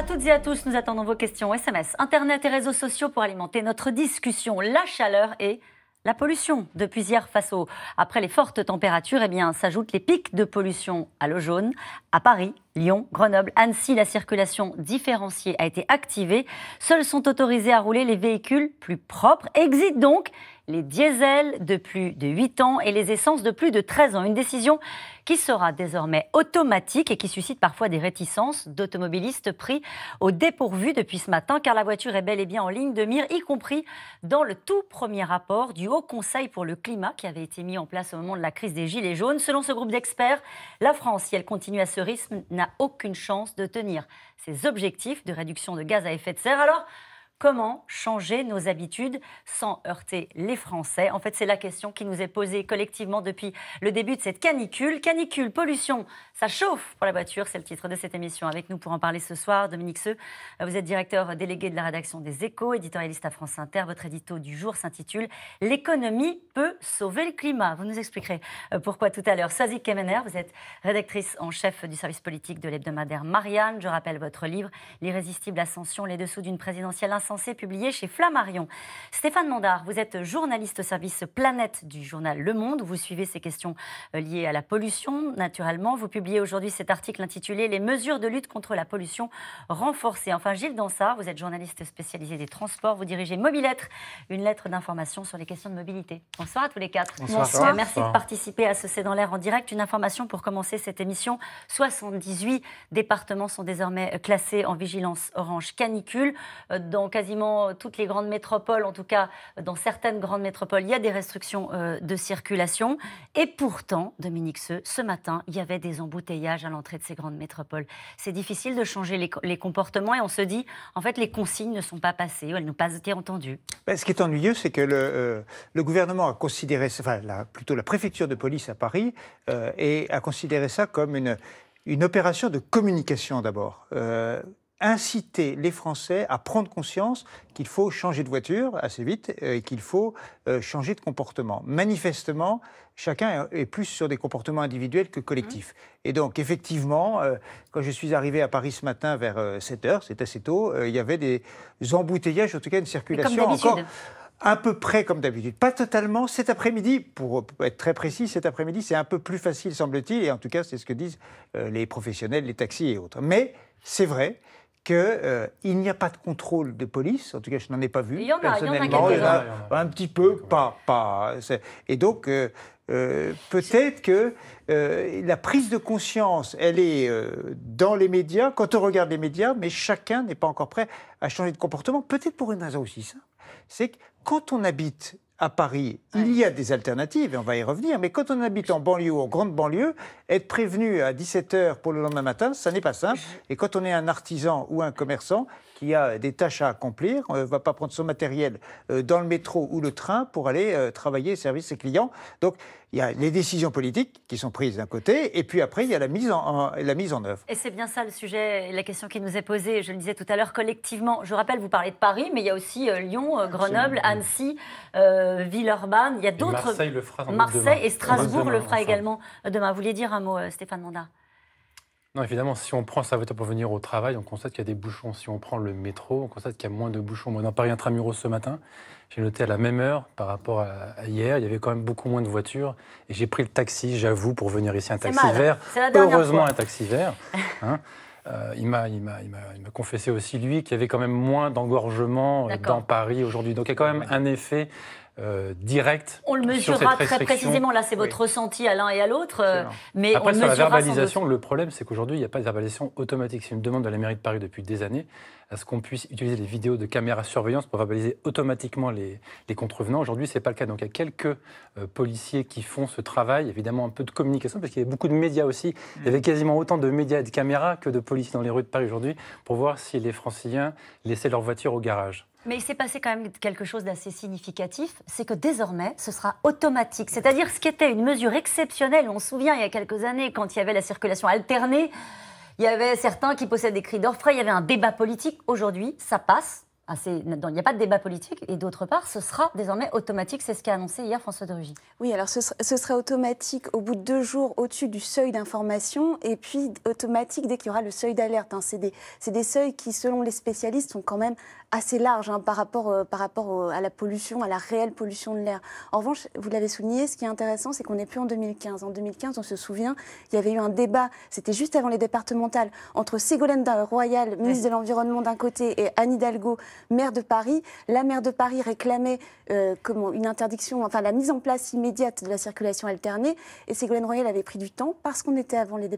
à toutes et à tous. Nous attendons vos questions SMS, Internet et réseaux sociaux pour alimenter notre discussion. La chaleur et la pollution. Depuis hier, face aux... après les fortes températures, eh bien, s'ajoutent les pics de pollution à l'eau jaune. À Paris, Lyon, Grenoble, Annecy, la circulation différenciée a été activée. Seuls sont autorisés à rouler les véhicules plus propres. Exit donc les diesels de plus de 8 ans et les essences de plus de 13 ans. Une décision qui sera désormais automatique et qui suscite parfois des réticences d'automobilistes pris au dépourvu depuis ce matin, car la voiture est bel et bien en ligne de mire, y compris dans le tout premier rapport du Haut Conseil pour le climat qui avait été mis en place au moment de la crise des Gilets jaunes. Selon ce groupe d'experts, la France, si elle continue à ce rythme, n'a aucune chance de tenir ses objectifs de réduction de gaz à effet de serre. Alors, Comment changer nos habitudes sans heurter les Français En fait, c'est la question qui nous est posée collectivement depuis le début de cette canicule. Canicule, pollution, ça chauffe pour la voiture, c'est le titre de cette émission. Avec nous pour en parler ce soir, Dominique Seux, vous êtes directeur délégué de la rédaction des Échos, éditorialiste à France Inter. Votre édito du jour s'intitule L'économie peut sauver le climat. Vous nous expliquerez euh, pourquoi tout à l'heure. Sazik Kemener, vous êtes rédactrice en chef du service politique de l'hebdomadaire Marianne. Je rappelle votre livre L'irrésistible ascension, les dessous d'une présidentielle censé publier chez Flammarion. Stéphane Mandard, vous êtes journaliste au service Planète du journal Le Monde. Vous suivez ces questions euh, liées à la pollution, naturellement. Vous publiez aujourd'hui cet article intitulé Les mesures de lutte contre la pollution renforcées. Enfin, Gilles Dansard, vous êtes journaliste spécialisé des transports. Vous dirigez Mobilettre, une lettre d'information sur les questions de mobilité. Bonsoir à tous les quatre. Bonsoir. Merci de participer à ce C'est dans l'air en direct. Une information pour commencer cette émission. 78 départements sont désormais classés en vigilance orange canicule. Euh, dans quasiment euh, toutes les grandes métropoles, en tout cas euh, dans certaines grandes métropoles, il y a des restrictions euh, de circulation. Et pourtant, Dominique Seux, ce matin, il y avait des embouteillages à l'entrée de ces grandes métropoles. C'est difficile de changer les, comportements et on se dit, en fait, les consignes ne sont pas passées ou elles n'ont pas été entendues. Ben, ce qui est ennuyeux, c'est que le, le, gouvernement a considéré, enfin plutôt la préfecture de police à Paris, et a considéré ça comme une une opération de communication d'abord inciter les Français à prendre conscience qu'il faut changer de voiture assez vite et qu'il faut euh, changer de comportement. Manifestement, chacun est plus sur des comportements individuels que collectifs. Mmh. Et donc, effectivement, euh, quand je suis arrivé à Paris ce matin vers 7 euh, heures, c'est assez tôt, il y avait des embouteillages, en tout cas une circulation encore à peu près comme d'habitude. Pas totalement. Cet après-midi, pour être très précis, cet après-midi, c'est un peu plus facile, semble-t-il, et en tout cas, c'est ce que disent les professionnels, les taxis et autres. Mais c'est vrai qu'il euh, il n'y a pas de contrôle de police. En tout cas, je n'en ai pas vu. personnellement. il y en a, un petit peu, pas, Et donc, euh, euh, peut-être que la prise de conscience, elle est dans les médias, quand on regarde les médias, mais chacun n'est pas encore prêt à changer de comportement. Peut-être pour une raison aussi simple, c'est que quand on habite à Paris, il y a des alternatives, et on va y revenir, mais quand on habite en banlieue, ou en grande banlieue, être prévenu à 17h pour le lendemain matin, ça n'est pas simple. Et quand on est un artisan ou un commerçant, qui a euh, des tâches à accomplir, ne euh, va pas prendre son matériel euh, dans le métro ou le train pour aller travailler et servir ses clients. Donc, il y a les décisions politiques qui sont prises d'un côté, et puis après, il y a la mise en, la mise en œuvre. Et c'est bien ça le sujet, la question qui nous est posée, je le disais tout à l'heure, collectivement. Je rappelle, vous parlez de Paris, mais il y a aussi Lyon, Grenoble, Annecy, Villeurbanne, il y a d'autres. Marseille le fera. Marseille et Strasbourg le fera également demain. Vous vouliez dire un mot, Stéphane Mandat non, évidemment, si on prend sa voiture pour venir au travail, on constate qu'il y a des bouchons. Si on prend le métro, on constate qu'il y a moins de bouchons. Moi, dans Paris Intramuros ce matin, j'ai noté à la même heure par rapport à hier, il y avait quand même beaucoup moins de voitures. Et j'ai pris le taxi, j'avoue, pour venir ici, un taxi vert. Heureusement, un taxi vert. Hein. Euh, il m'a confessé aussi, lui, qu'il y avait quand même moins d'engorgement euh, dans Paris aujourd'hui. Donc il y a quand même un effet euh, direct. On le mesurera très précisément. Là, c'est votre ressenti à l'un et à l'autre. Euh, mais Après, la verbalisation, le problème, c'est qu'aujourd'hui, il n'y a pas de verbalisation automatique. C'est une demande de la mairie de Paris depuis des années à ce qu'on puisse utiliser les vidéos de caméras surveillance pour verbaliser automatiquement les, contrevenants. Aujourd'hui, ce n'est pas le cas. Donc, il y a quelques euh, policiers qui font ce travail. Évidemment, un peu de communication, parce qu'il y a beaucoup de médias aussi. Il y avait mm. quasiment autant de médias et de caméras que de policiers dans les rues de Paris aujourd'hui pour voir si les Franciliens laissaient leur voiture au garage. Mais il s'est passé quand même quelque chose d'assez significatif, c'est que désormais, ce sera automatique. C'est-à-dire ce qui était une mesure exceptionnelle, on se souvient il y a quelques années, quand il y avait la circulation alternée, il y avait certains qui possèdent des cris d'orfraie, il y avait un débat politique. Aujourd'hui, ça passe. Assez, il n'y a pas de débat politique. Et d'autre part, ce sera désormais automatique. C'est ce qu'a annoncé hier François de Rugy. Oui, alors ce, sera automatique au bout de deux jours au-dessus du seuil d'information et puis automatique dès qu'il y aura le seuil d'alerte. Hein. C'est des, des, seuils qui, selon les spécialistes, sont quand même assez large hein, par rapport, euh, par rapport à la pollution, à la réelle pollution de l'air. En revanche, vous l'avez souligné, ce qui est intéressant, c'est qu'on n'est plus en 2015. En 2015, on se souvient, il y avait eu un débat, c'était juste avant les départementales, entre Ségolène Royal, ministre de l'Environnement d'un côté, et Anne Hidalgo, maire de Paris. La maire de Paris réclamait euh, comment, une interdiction, enfin la mise en place immédiate de la circulation alternée, et Ségolène Royal avait pris du temps parce qu'on était avant les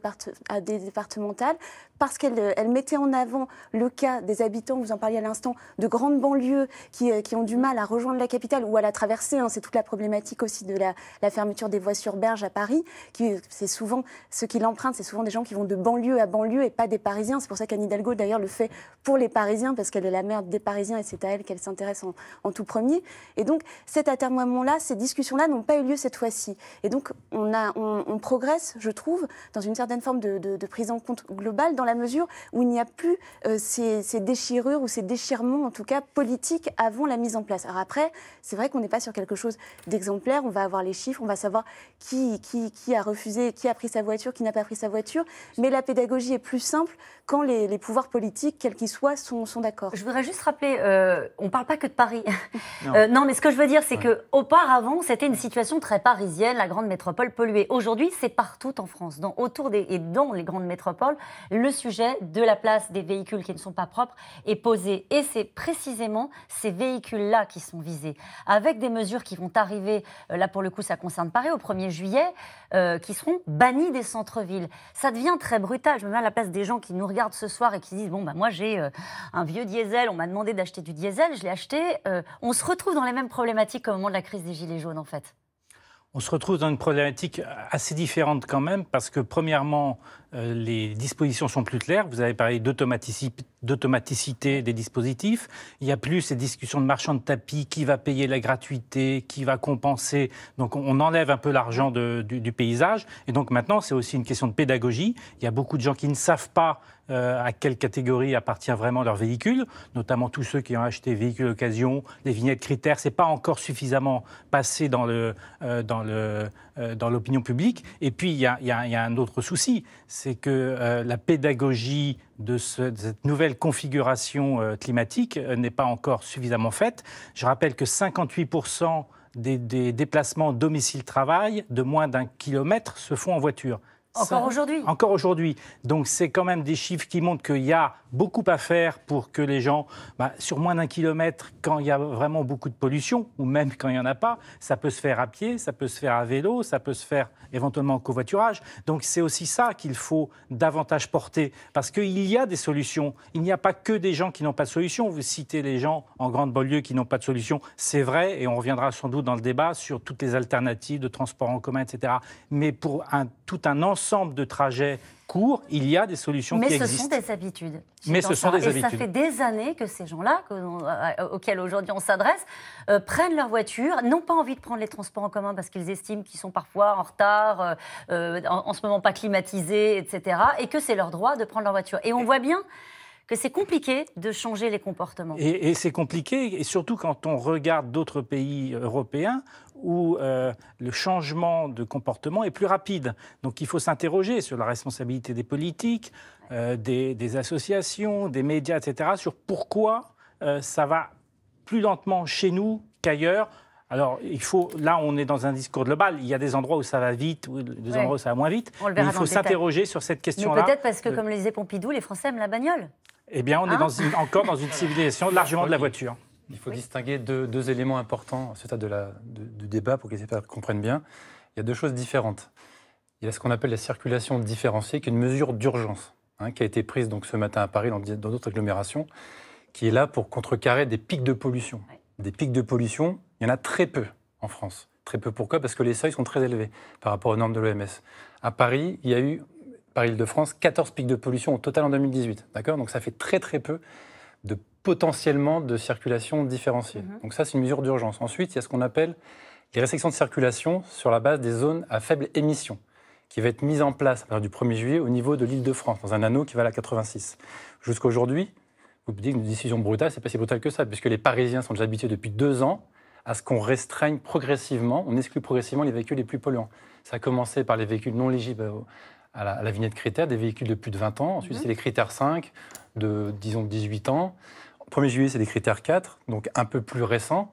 à des départementales, parce qu'elle euh, elle mettait en avant le cas des habitants, vous en parliez à l'instant, de grandes banlieues qui, euh, qui, ont du mal à rejoindre la capitale ou à la traverser. Hein. C'est toute la problématique aussi de la, fermeture des voies sur berge à Paris. Qui, c'est souvent ceux qui l'empruntent, c'est souvent des gens qui vont de banlieue à banlieue et pas des Parisiens. C'est pour ça qu'Anne Hidalgo d'ailleurs le fait pour les Parisiens parce qu'elle est la mère des Parisiens et c'est à elle qu'elle s'intéresse en, tout premier. Et donc cet atermoiement-là, ces discussions-là n'ont pas eu lieu cette fois-ci. Et donc on, a, on, progresse, je trouve, dans une certaine forme de, prise en compte globale dans la mesure où il n'y a plus euh, ces, ces déchirures ou ces déchirements en tout cas, politique avant la mise en place. Alors après, c'est vrai qu'on n'est pas sur quelque chose d'exemplaire. On va avoir les chiffres, on va savoir qui, qui, a refusé, qui a pris sa voiture, qui n'a pas pris sa voiture. Mais la pédagogie est plus simple quand les, pouvoirs politiques, quels qu'ils soient, sont, d'accord. Je voudrais juste rappeler, euh, on ne parle pas que de Paris. Euh, non. mais ce que je veux dire, c'est qu'auparavant, que auparavant, c'était une situation très parisienne, la grande métropole polluée. Aujourd'hui, c'est partout en France, dans, autour des, et dans les grandes métropoles, le sujet de la place des véhicules qui ne sont pas propres est posé. Et c'est c'est précisément ces véhicules-là qui sont visés, avec des mesures qui vont arriver, euh, là pour le coup ça concerne Paris, au 1er juillet, euh, qui seront bannis des centres-villes. Ça devient très brutal. Je me mets à la place des gens qui nous regardent ce soir et qui disent, bon, ben, moi j'ai euh, un vieux diesel, on m'a demandé d'acheter du diesel, je l'ai acheté. on se retrouve dans les mêmes problématiques qu'au moment de la crise des Gilets jaunes, en fait. On se retrouve dans une problématique assez différente quand même, parce que premièrement, euh, les dispositions sont plus claires. Vous avez parlé d'automaticité des dispositifs. Il n'y a plus ces discussions de marchands de tapis, qui va payer la gratuité, qui va compenser. Donc on, enlève un peu l'argent du, paysage. Et donc maintenant, c'est aussi une question de pédagogie. Il y a beaucoup de gens qui ne savent pas euh, à quelle catégorie appartient vraiment leur véhicule, notamment tous ceux qui ont acheté véhicule d'occasion, les vignettes critères, c'est pas encore suffisamment passé dans le, euh, dans le, euh, dans l'opinion publique. Et puis, il y, a, un autre souci, c'est que euh, la pédagogie de, cette nouvelle configuration euh, climatique n'est pas encore suffisamment faite. Je rappelle que 58% des, des déplacements domicile-travail de moins d'un kilomètre se font en voiture. Encore aujourd'hui Encore aujourd'hui. Donc c'est quand même des chiffres qui montrent qu'il y a beaucoup à faire pour que les gens, bah, sur moins d'un kilomètre, quand il y a vraiment beaucoup de pollution, ou même quand il n'y en a pas, ça peut se faire à pied, ça peut se faire à vélo, ça peut se faire éventuellement en covoiturage. Donc c'est aussi ça qu'il faut davantage porter, parce qu'il y a des solutions. Il n'y a pas que des gens qui n'ont pas de solution. Vous citez les gens en grande banlieue qui n'ont pas de solution, c'est vrai, et on reviendra sans doute dans le débat sur toutes les alternatives de transport en commun, etc. Mais pour un, tout un ensemble ensemble de trajets courts, il y a des solutions Mais Mais ce sont des habitudes. Mais ce sont des Et ça fait des années que ces gens-là, euh, euh, auxquels aujourd'hui on s'adresse, euh, prennent leur voiture, n'ont pas envie de prendre les transports en commun parce qu'ils estiment qu'ils sont parfois en retard, en, en, ce moment pas climatisés, etc. Et que c'est leur droit de prendre leur voiture. Et on voit bien mais c'est compliqué de changer les comportements. Et, c'est compliqué, et surtout quand on regarde d'autres pays européens où euh, le changement de comportement est plus rapide. Donc il faut s'interroger sur la responsabilité des politiques, euh, des, associations, des médias, etc., sur pourquoi euh, ça va plus lentement chez nous qu'ailleurs. Alors, il faut, là, on est dans un discours global. Il y a des endroits où ça va vite, des endroits où ça va moins vite. il faut s'interroger sur cette question-là. Peut-être parce que, comme le disait Pompidou, les Français aiment la bagnole eh bien, on est dans ah. encore dans une civilisation largement de la voiture. Il faut distinguer deux, éléments importants à ce stade de la, du débat pour que les comprennent bien. Il y a deux choses différentes. Il y a ce qu'on appelle la circulation différenciée, qui est une mesure d'urgence, hein, qui a été prise donc, ce matin à Paris, dans d'autres agglomérations, qui est là pour contrecarrer des pics de pollution. Des pics de pollution, il y en a très peu en France. Très peu. Pourquoi Parce que les seuils sont très élevés par rapport aux normes de l'OMS. À Paris, il y a eu par Île-de-France, 14 pics de pollution au total en 2018. D'accord Donc ça fait très très peu de potentiellement de circulation différenciée. Mhm. Donc ça, c'est une mesure d'urgence. Ensuite, il y a ce qu'on appelle les restrictions de circulation sur la base des zones à faible émission, qui va être mise en place à partir du 1er juillet au niveau de l'île de France, dans un anneau qui va à la 86. Jusqu'aujourd'hui, vous me dites une décision brutale, c'est pas si brutal que ça, puisque les Parisiens sont déjà habitués depuis deux ans à ce qu'on restreigne progressivement, on exclut progressivement les véhicules les plus polluants. Ça a commencé par les véhicules non légibles euh, à la, vignette critère des véhicules de plus de 20 ans. Ensuite, mhm. c'est les critères 5 de, disons, 18 ans. 1er juillet, c'est les critères 4, donc un peu plus récents.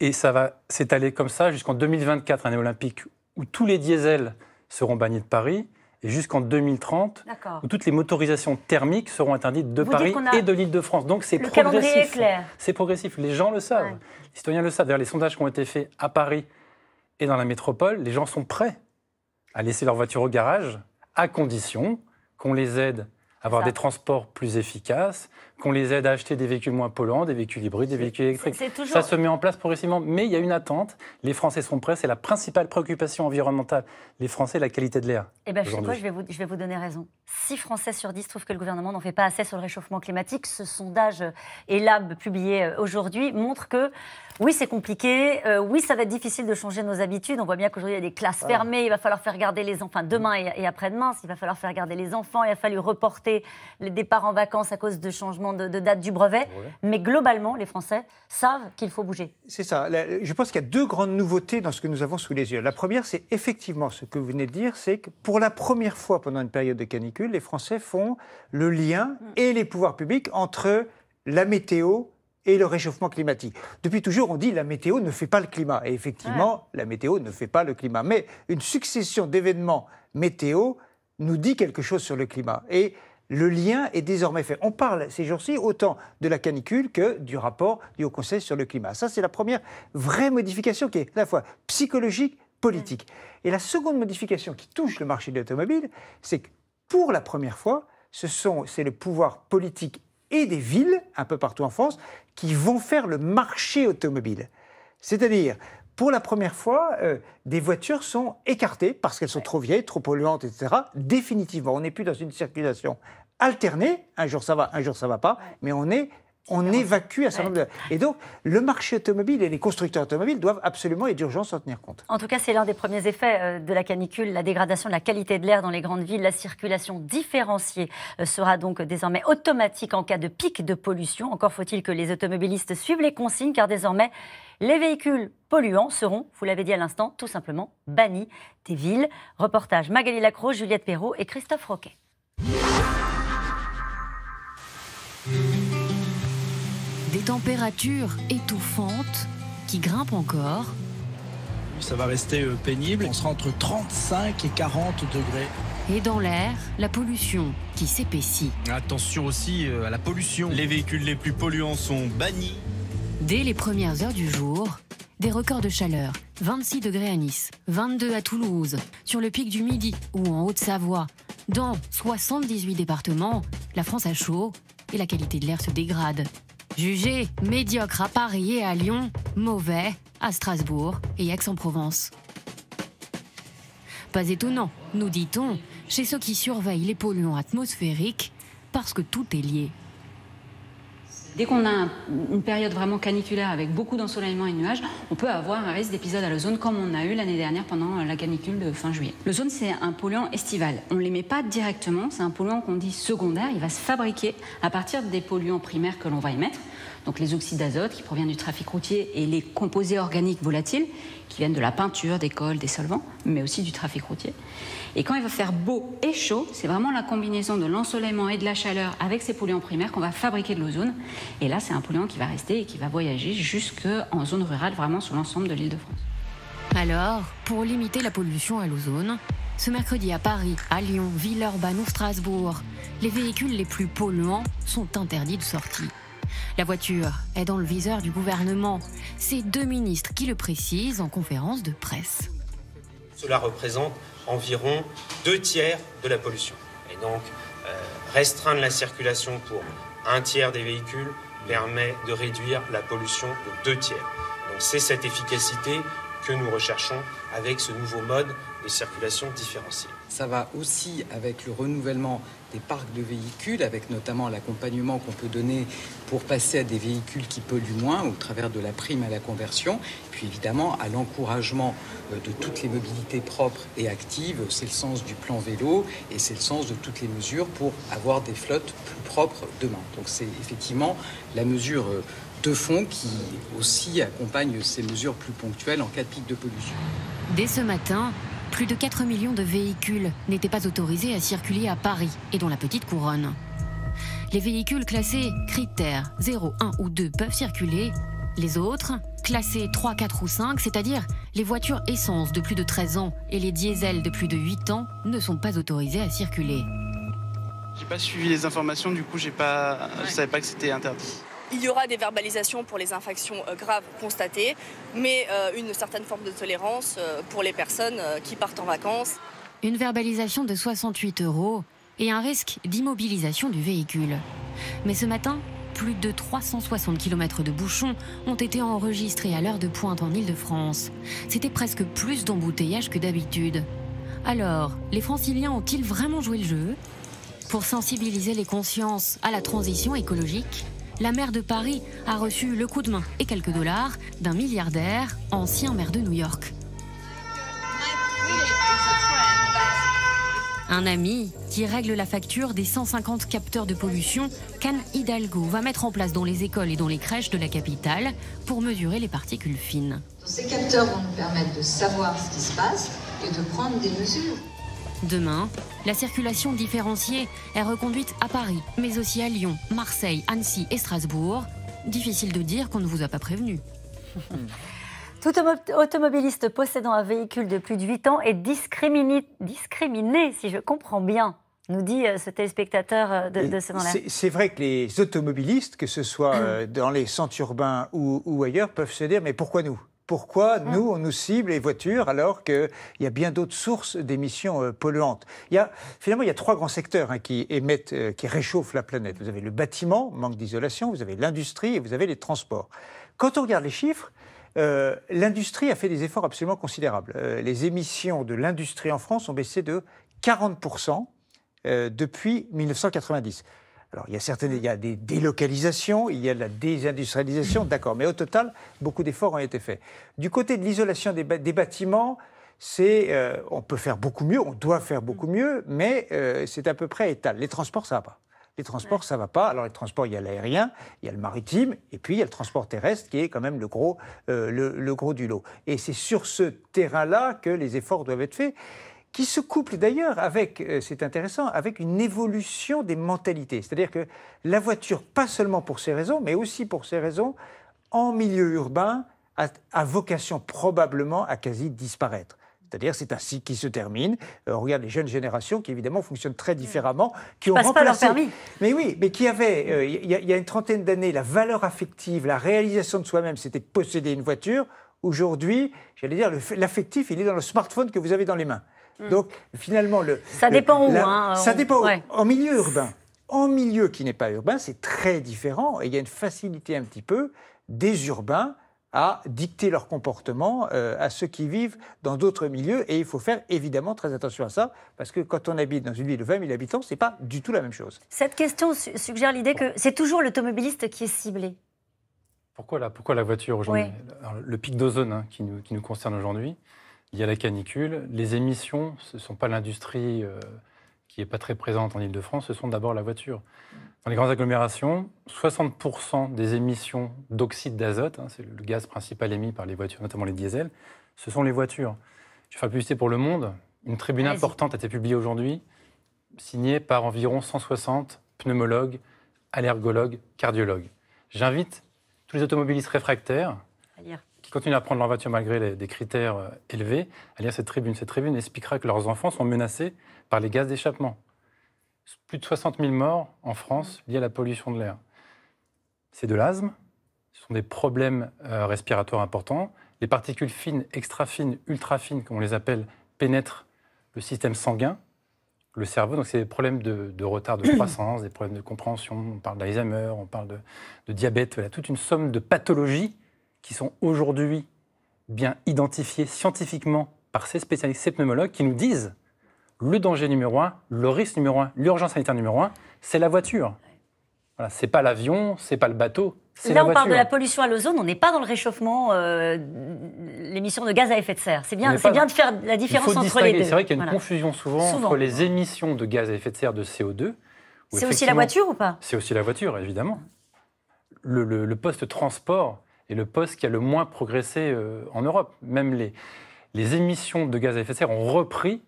Et ça va s'étaler comme ça jusqu'en 2024, année olympique, où tous les diesels seront bannis de Paris, et jusqu'en 2030, où toutes les motorisations thermiques seront interdites de Paris et de l'île de France. Donc c'est progressif. C'est progressif, les gens le savent, les citoyens le savent. D'ailleurs, les sondages qui ont été faits à Paris et dans la métropole, les gens sont prêts à laisser leur voiture au garage à condition qu'on les aide à avoir des transports plus efficaces, qu'on les aide à acheter des véhicules moins polluants, des véhicules hybrides, des véhicules électriques. Ça se met en place progressivement, mais il y a une attente. Les Français sont prêts, c'est la principale préoccupation environnementale. Les Français, la qualité de l'air. Eh ben, je vais, vous, donner raison. 6 Français sur 10 trouvent que le gouvernement n'en fait pas assez sur le réchauffement climatique. Ce sondage ELAB euh, publié euh, aujourd'hui montre que oui, c'est compliqué, euh, oui, ça va être difficile de changer nos habitudes. On voit bien qu'aujourd'hui, il y a des classes ah. fermées, il va falloir faire garder les enfants, demain et, après-demain, il va falloir faire garder les enfants, il a fallu reporter les départs en vacances à cause de changements de, date du brevet, mais globalement, les Français savent qu'il faut bouger. C'est ça. Je pense qu'il y a deux grandes nouveautés dans ce que nous avons sous les yeux. La première, c'est effectivement ce que vous venez de dire, c'est que pour la première fois pendant une période de canicule, les Français font le lien mm. et les pouvoirs publics entre la météo et le réchauffement climatique. Depuis toujours, on dit la météo ne fait pas le climat. Et effectivement, la météo ne fait pas le climat. Mais une succession d'événements météo nous dit quelque chose sur le climat. Et le lien est désormais fait. On parle ces jours-ci autant de la canicule que du rapport du Haut Conseil sur le climat. Ça, c'est la première vraie modification qui est à la fois psychologique, politique. Mm. Et la seconde modification qui touche le marché de l'automobile, c'est que pour la première fois, ce sont, c'est le pouvoir politique et des villes, un peu partout en France, qui vont faire le marché automobile. C'est-à-dire pour la première fois, euh, des voitures sont écartées parce qu'elles sont trop vieilles, trop polluantes, etc. Définitivement, on n'est plus dans une circulation alternée. Un jour ça va, un jour ça va pas, mais on est on évacue à certain nombre de... Et donc, le marché automobile et les constructeurs automobiles doivent absolument et d'urgence en tenir compte. En tout cas, c'est l'un des premiers effets euh, de la canicule, la dégradation de la qualité de l'air dans les grandes villes. La circulation différenciée euh, sera donc désormais automatique en cas de pic de pollution. Encore faut-il que les automobilistes suivent les consignes, car désormais, les véhicules polluants seront, vous l'avez dit à l'instant, tout simplement bannis des villes. Reportage Magali Lacroix, Juliette Perrault et Christophe Roquet. Des températures étouffantes qui grimpent encore. Ça va rester euh, pénible. On sera entre 35 et 40 degrés. Et dans l'air, la pollution qui s'épaissit. Attention aussi euh, à la pollution. Les véhicules les plus polluants sont bannis. Dès les premières heures du jour, des records de chaleur. 26 degrés à Nice, 22 à Toulouse, sur le pic du Midi ou en Haute-Savoie. Dans 78 départements, la France a chaud et la qualité de l'air se dégrade. Jugé médiocre à Paris et à Lyon, mauvais à Strasbourg et Aix-en-Provence. Pas étonnant, nous dit-on, chez ceux qui surveillent les polluants atmosphériques, parce que tout est lié. Dès qu'on a une période vraiment caniculaire avec beaucoup d'ensoleillement et nuages, on peut avoir un risque d'épisode à zone comme on a eu l'année dernière pendant euh, la canicule de fin juillet. zone, c'est un polluant estival. On ne l'émet pas directement, c'est un polluant qu'on dit secondaire. Il va se fabriquer à partir des polluants primaires que l'on va émettre donc les oxydes d'azote qui proviennent du trafic routier et les composés organiques volatiles qui viennent de la peinture, des cols, des solvants, mais aussi du trafic routier. Et quand il va faire beau et chaud, c'est vraiment la combinaison de l'ensoleillement et de la chaleur avec ces polluants primaires qu'on va fabriquer de l'ozone. Et là, c'est un polluant qui va rester et qui va voyager jusqu'en zone rurale, vraiment sur l'ensemble de l'île de France. Alors, pour limiter la pollution à l'ozone, ce mercredi à Paris, à Lyon, Villeurbanne ou Strasbourg, les véhicules les plus polluants sont interdits de sortie. La voiture est dans le viseur du gouvernement. C'est deux ministres qui le précisent en conférence de presse. Cela représente environ deux tiers de la pollution. Et donc, euh, restreindre la circulation pour un tiers des véhicules permet de réduire la pollution de deux tiers. Donc, c'est cette efficacité que nous recherchons avec ce nouveau mode de circulation différenciée. Ça va aussi avec le renouvellement des parcs de véhicules, avec notamment l'accompagnement qu'on peut donner pour passer à des véhicules qui polluent moins au travers de la prime à la conversion, puis évidemment à l'encouragement euh, de toutes les mobilités propres et actives. C'est le sens du plan vélo et c'est le sens de toutes les mesures pour avoir des flottes plus propres demain. Donc c'est effectivement la mesure euh, de fond qui aussi accompagne ces mesures plus ponctuelles en cas de pic de pollution. Dès ce matin, plus de 4 millions de véhicules n'étaient pas autorisés à circuler à Paris et dans la petite couronne. Les véhicules classés critères 0, 1 ou 2 peuvent circuler. Les autres, classés 3, 4 ou 5, c'est-à-dire les voitures essence de plus de 13 ans et les diesels de plus de 8 ans, ne sont pas autorisés à circuler. J'ai pas suivi les informations, du coup, j'ai pas, je savais pas que c'était interdit. Il y aura des verbalisations pour les infractions euh, graves constatées, mais euh, une certaine forme de tolérance euh, pour les personnes qui partent en vacances. Une verbalisation de 68 euros et un risque d'immobilisation du véhicule. Mais ce matin, plus de 360 km de bouchons ont été enregistrés à l'heure de pointe en Ile-de-France. C'était presque plus d'embouteillages que d'habitude. Alors, les franciliens ont-ils vraiment joué le jeu Pour sensibiliser les consciences à la transition écologique, la maire de Paris a reçu le coup de main et quelques dollars d'un milliardaire, ancien maire de New York. Un ami qui règle la facture des 150 capteurs de pollution qu'Anne Hidalgo va mettre en place dans les écoles et dans les crèches de la capitale pour mesurer les particules fines. Ces capteurs vont nous permettre de savoir ce qui se passe et de prendre des mesures. Demain, la circulation différenciée est reconduite à Paris, mais aussi à Lyon, Marseille, Annecy et Strasbourg. Difficile de dire qu'on ne vous a pas prévenu. Tout automobiliste possédant un véhicule de plus de 8 ans est discriminé, si je comprends bien, nous dit euh, ce téléspectateur euh, de, ce moment-là. C'est vrai que les automobilistes, que ce soit euh, dans les centres urbains ou, ou ailleurs, peuvent se dire mais pourquoi nous pourquoi mm. nous, on nous cible les voitures alors qu'il y a bien d'autres sources d'émissions euh, polluantes Finalement, il y a trois grands secteurs hein, qui émettent, euh, qui réchauffent la planète. Vous avez le bâtiment, manque d'isolation, vous avez l'industrie et vous avez les transports. Quand on regarde les chiffres, euh, l'industrie a fait des efforts absolument considérables. les émissions de l'industrie en France ont baissé de 40% depuis 1990. Alors, il y a certaines, il y a des délocalisations, il y a la désindustrialisation, d'accord, mais au total, beaucoup d'efforts ont été faits. Du côté de l'isolation des, bâtiments, c'est, euh, on peut faire beaucoup mieux, on doit faire beaucoup mieux, mais euh, c'est à peu près étal. Les transports, ça va pas. Les transports, ça va pas. Alors les transports, il y a l'aérien, il y a le maritime, et puis il y a le transport terrestre qui est quand même le gros euh, du lot. Et c'est sur ce terrain-là que les efforts doivent être faits qui se couple d'ailleurs avec, euh, c'est intéressant, avec une évolution des mentalités. C'est-à-dire que la voiture, pas seulement pour ces raisons, mais aussi pour ces raisons, en milieu urbain, a, vocation probablement à quasi disparaître. C'est-à-dire, c'est ainsi cycle qui se termine. Euh, on regarde les jeunes générations qui, évidemment, fonctionnent très différemment, qui ont remplacé. Pas leur permis. Mais oui, mais qui avaient, euh, il y, a une trentaine d'années, la valeur affective, la réalisation de soi-même, c'était de posséder une voiture. Aujourd'hui, j'allais dire, l'affectif, il est dans le smartphone que vous avez dans les mains. Mm. Donc finalement, le, ça dépend où. Hein, ça dépend où, En milieu urbain. En milieu qui n'est pas urbain, c'est très différent et il y a une facilité un petit peu des urbains à dicter leur comportement euh, à ceux qui vivent dans d'autres milieux. Et il faut faire évidemment très attention à ça, parce que quand on habite dans une ville de 20 000 habitants, ce n'est pas du tout la même chose. Cette question suggère l'idée que c'est toujours l'automobiliste qui est ciblé. Pourquoi la, pourquoi la voiture aujourd'hui Le pic d'ozone hein, qui nous concerne aujourd'hui, il y a la canicule. Les émissions, ce ne sont pas l'industrie euh, qui n'est pas très présente en Ile-de-France, ce sont d'abord la voiture. Dans les grandes agglomérations, 60% des émissions d'oxyde d'azote, hein, c'est le gaz principal émis par les voitures, notamment les diesels, ce sont les voitures. Je vais la publicité pour Le Monde. Une tribune importante a été publiée aujourd'hui, signée par environ 160 pneumologues, allergologues, cardiologues. J'invite tous les automobilistes réfractaires à lire, qui continuent à prendre leur voiture malgré des critères euh, élevés, à lire cette tribune. Cette tribune expliquera que leurs enfants sont menacés par les gaz d'échappement. Plus de 60 000 morts en France mmh. liés à la pollution de l'air. C'est de l'asthme, ce sont des problèmes euh, respiratoires importants. Les particules fines, extra fines, ultra fines, comme on les appelle, pénètrent le système sanguin, le cerveau. Donc, c'est des problèmes de, retard de croissance, des problèmes de compréhension. On parle d'Alzheimer, on parle de, de diabète, voilà, toute une somme de pathologies qui sont aujourd'hui bien identifiés scientifiquement par ces spécialistes, ces pneumologues, qui nous disent le danger numéro un, le risque numéro un, l'urgence sanitaire numéro un, c'est la voiture. Voilà, c'est pas l'avion, c'est pas le bateau. Là, la on parle de la pollution à l'ozone, on n'est pas dans le réchauffement, euh, l'émission de gaz à effet de serre. C'est bien, bien de faire la différence entre les deux. C'est vrai qu'il y a une confusion souvent, entre les émissions de gaz à effet de serre de CO2. C'est aussi la voiture ou pas C'est aussi la voiture, évidemment. Le, le poste transport et le poste qui a le moins progressé euh, en Europe. Même les, les émissions de gaz à effet de serre ont repris.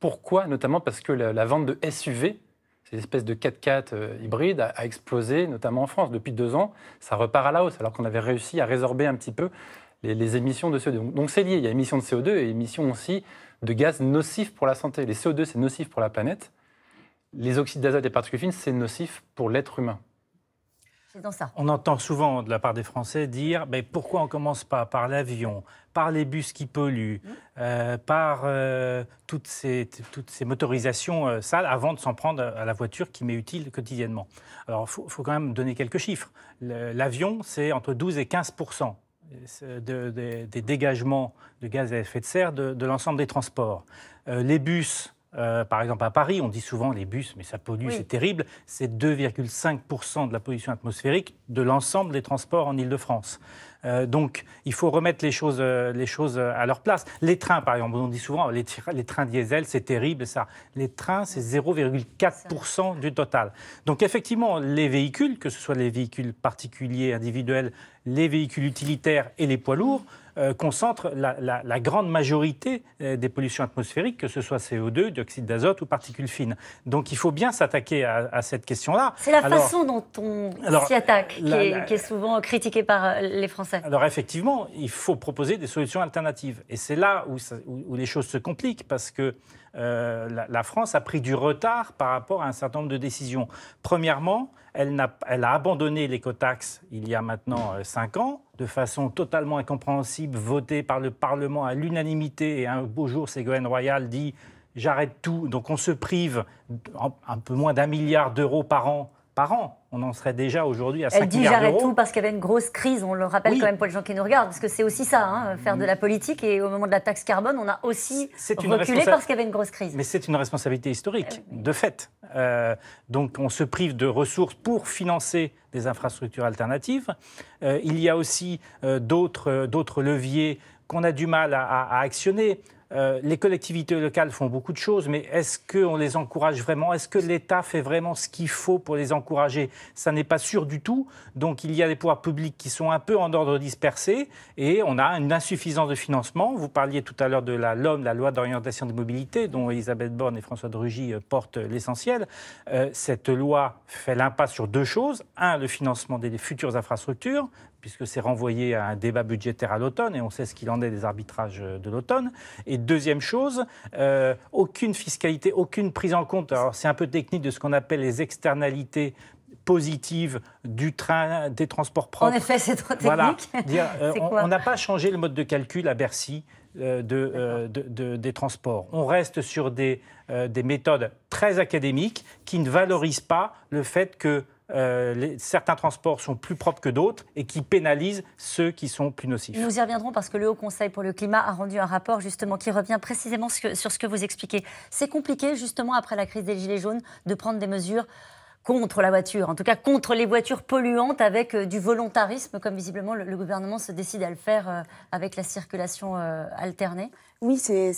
Pourquoi Notamment parce que la, vente de SUV, ces espèces de 4x4 euh, hybrides, a, explosé, notamment en France. Depuis deux ans, ça repart à la hausse, alors qu'on avait réussi à résorber un petit peu les, émissions de CO2. Donc c'est lié, il y a émissions de CO2 et émissions aussi de gaz nocifs pour la santé. Les CO2, c'est nocif pour la planète. Les oxydes d'azote et particules fines, c'est nocif pour l'être humain. On entend souvent de la part des Français dire mais pourquoi on ne commence pas par l'avion, par les bus qui polluent, mmh. euh, par euh, toutes, ces, motorisations euh, sales avant de s'en prendre à la voiture qui m'est utile quotidiennement. Alors il faut, quand même donner quelques chiffres. L'avion, c'est entre 12 et 15 des dégagements de gaz à effet de serre de, de l'ensemble des transports. les bus, euh, par exemple, à Paris, on dit souvent les bus, mais ça pollue, c'est terrible. C'est 2,5% de la pollution atmosphérique de l'ensemble des transports en île de france euh, donc, il faut remettre les choses, euh, les choses à leur place. Les trains, par exemple, on dit souvent les, trains diesel, c'est terrible, ça. Les trains, c'est 0,4% du total. Donc, effectivement, les véhicules, que ce soit les véhicules particuliers, individuels, les véhicules utilitaires et les poids lourds, euh, concentre concentrent la, grande majorité euh, des pollutions atmosphériques, que ce soit CO2, dioxyde d'azote ou particules fines. Donc il faut bien s'attaquer à, cette question-là. C'est la façon dont on s'y attaque qui, est, souvent critiquée par euh, les Français. Alors effectivement, il faut proposer des solutions alternatives. Et c'est là où, les choses se compliquent parce que la, France a pris du retard par rapport à un certain nombre de décisions. Premièrement, elle, a, elle a abandonné l'écotaxe il y a maintenant 5 ans de façon totalement incompréhensible, voté par le Parlement à l'unanimité. Et un beau jour, Ségolène Royal dit J'arrête tout. Donc on se prive un peu moins d'un milliard d'euros par an on en serait déjà aujourd'hui à 5 Elle dit j'arrête tout parce qu'il y avait une grosse crise, on le rappelle quand même pour les gens qui nous regardent, parce que c'est aussi ça, hein, faire de mm. la politique. Et au moment de la taxe carbone, on a aussi reculé parce qu'il y avait une grosse crise. Mais c'est une responsabilité historique, euh, de fait. Euh, donc on se prive de ressources pour financer des infrastructures alternatives. Euh, il y a aussi d'autres leviers qu'on a du mal à actionner. Euh, les collectivités locales font beaucoup de choses, mais est-ce qu'on les encourage vraiment Est-ce que l'État fait vraiment ce qu'il faut pour les encourager Ça n'est pas sûr du tout. Donc il y a des pouvoirs publics qui sont un peu en ordre dispersé et on a une insuffisance de financement. Vous parliez tout à l'heure de la LOM, la loi d'orientation des mobilités, dont Elisabeth Borne et François de euh, portent l'essentiel. Euh, cette loi fait l'impasse sur deux choses. Un, le financement des futures infrastructures puisque c'est renvoyé à un débat budgétaire à l'automne, et on sait ce qu'il en est des arbitrages de l'automne. Et deuxième chose, euh, aucune fiscalité, aucune prise en compte, alors c'est un peu technique de ce qu'on appelle les externalités positives du train, des transports propres. En effet, c'est trop technique. Voilà. Euh, on n'a pas changé le mode de calcul à Bercy. Euh, des transports. On reste sur des, des méthodes très académiques qui ne valorisent pas le fait que euh, certains transports sont plus propres que d'autres et qui pénalisent ceux qui sont plus nocifs. Nous y reviendrons parce que le Haut Conseil pour le climat a rendu un rapport justement qui revient précisément sur ce que vous expliquez. C'est compliqué justement après la crise des Gilets jaunes de prendre des mesures contre la voiture, en tout cas contre les voitures polluantes avec euh, du volontarisme comme visiblement le, gouvernement se décide à le faire euh, avec la circulation alternée. Oui, c'est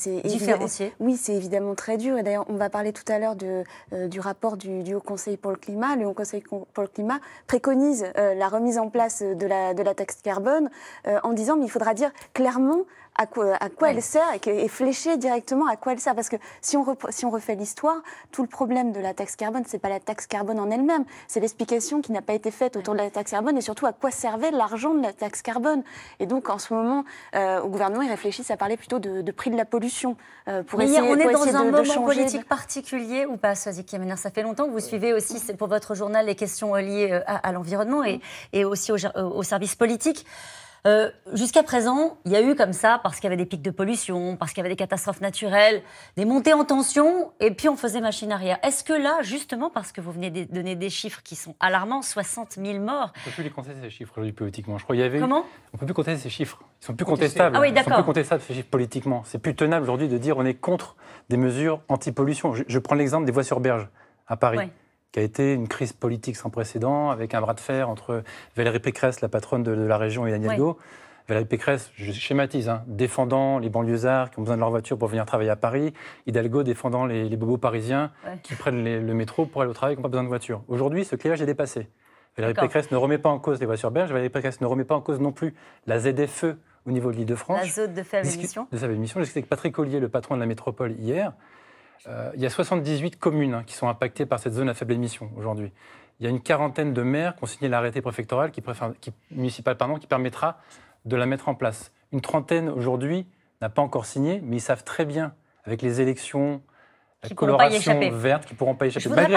évidemment très dur. Et d'ailleurs, on va parler tout à l'heure euh, du rapport du, Haut Conseil pour le climat. Le Haut Conseil pour le climat préconise euh, la remise en place de la, taxe carbone euh, en disant mais il faudra dire clairement à quoi, elle sert et, flécher directement à quoi elle sert. Parce que si on, refait l'histoire, tout le problème de la taxe carbone, c'est pas la taxe carbone en elle-même, c'est l'explication qui n'a pas été faite autour de la taxe carbone et surtout à quoi servait l'argent de la taxe carbone. Et donc en ce moment, au gouvernement, ils réfléchissent à parler plutôt de le prix de la pollution euh, pour essayer, on est dans un moment politique particulier ou pas, Soazic Kemener Ça fait longtemps que vous suivez aussi pour votre journal les questions liées euh, à, l'environnement et, aussi aux au services politiques. Euh, jusqu'à présent, il y a eu comme ça, parce qu'il y avait des pics de pollution, parce qu'il y avait des catastrophes naturelles, des montées en tension, et puis on faisait machine arrière. Est-ce que là, justement, parce que vous venez de donner des chiffres qui sont alarmants, 60 000 morts... On ne peut plus les contester, ces chiffres, aujourd'hui, politiquement. Je Comment On ne peut plus contester ces chiffres. Ils sont plus contestables. Ah oui, Ils sont plus contestables, ces chiffres, politiquement. C'est plus tenable aujourd'hui de dire on est contre des mesures anti-pollution. Je, prends l'exemple des voies sur berge à Paris qui a été une crise politique sans précédent, avec un bras de fer entre Valérie Pécresse, la patronne de, la région, et Daniel Hidalgo. Valérie Pécresse, je schématise, hein, défendant les banlieusards qui ont besoin de leur voiture pour venir travailler à Paris, Hidalgo défendant les, bobos parisiens qui prennent le métro pour aller au travail et qui n'ont pas besoin de voiture. Aujourd'hui, ce clivage est dépassé. Valérie Pécresse ne remet pas en cause les voitures belges, Valérie Pécresse ne remet pas en cause non plus la ZFE au niveau de l'île-de-France. La zone de faible émission. De faible émission. J'ai avec Patrick Collier, le patron de la métropole, hier. Euh, il y a 78 communes hein, qui sont impactées par cette zone à faible émission aujourd'hui. Il y a une quarantaine de maires qui ont signé l'arrêté préfectoral qui, qui municipal pardon, qui permettra de la mettre en place. Une trentaine aujourd'hui n'a pas encore signé, mais ils savent très bien, avec les élections, la coloration verte qui pourront pas échapper. Je ne voudrais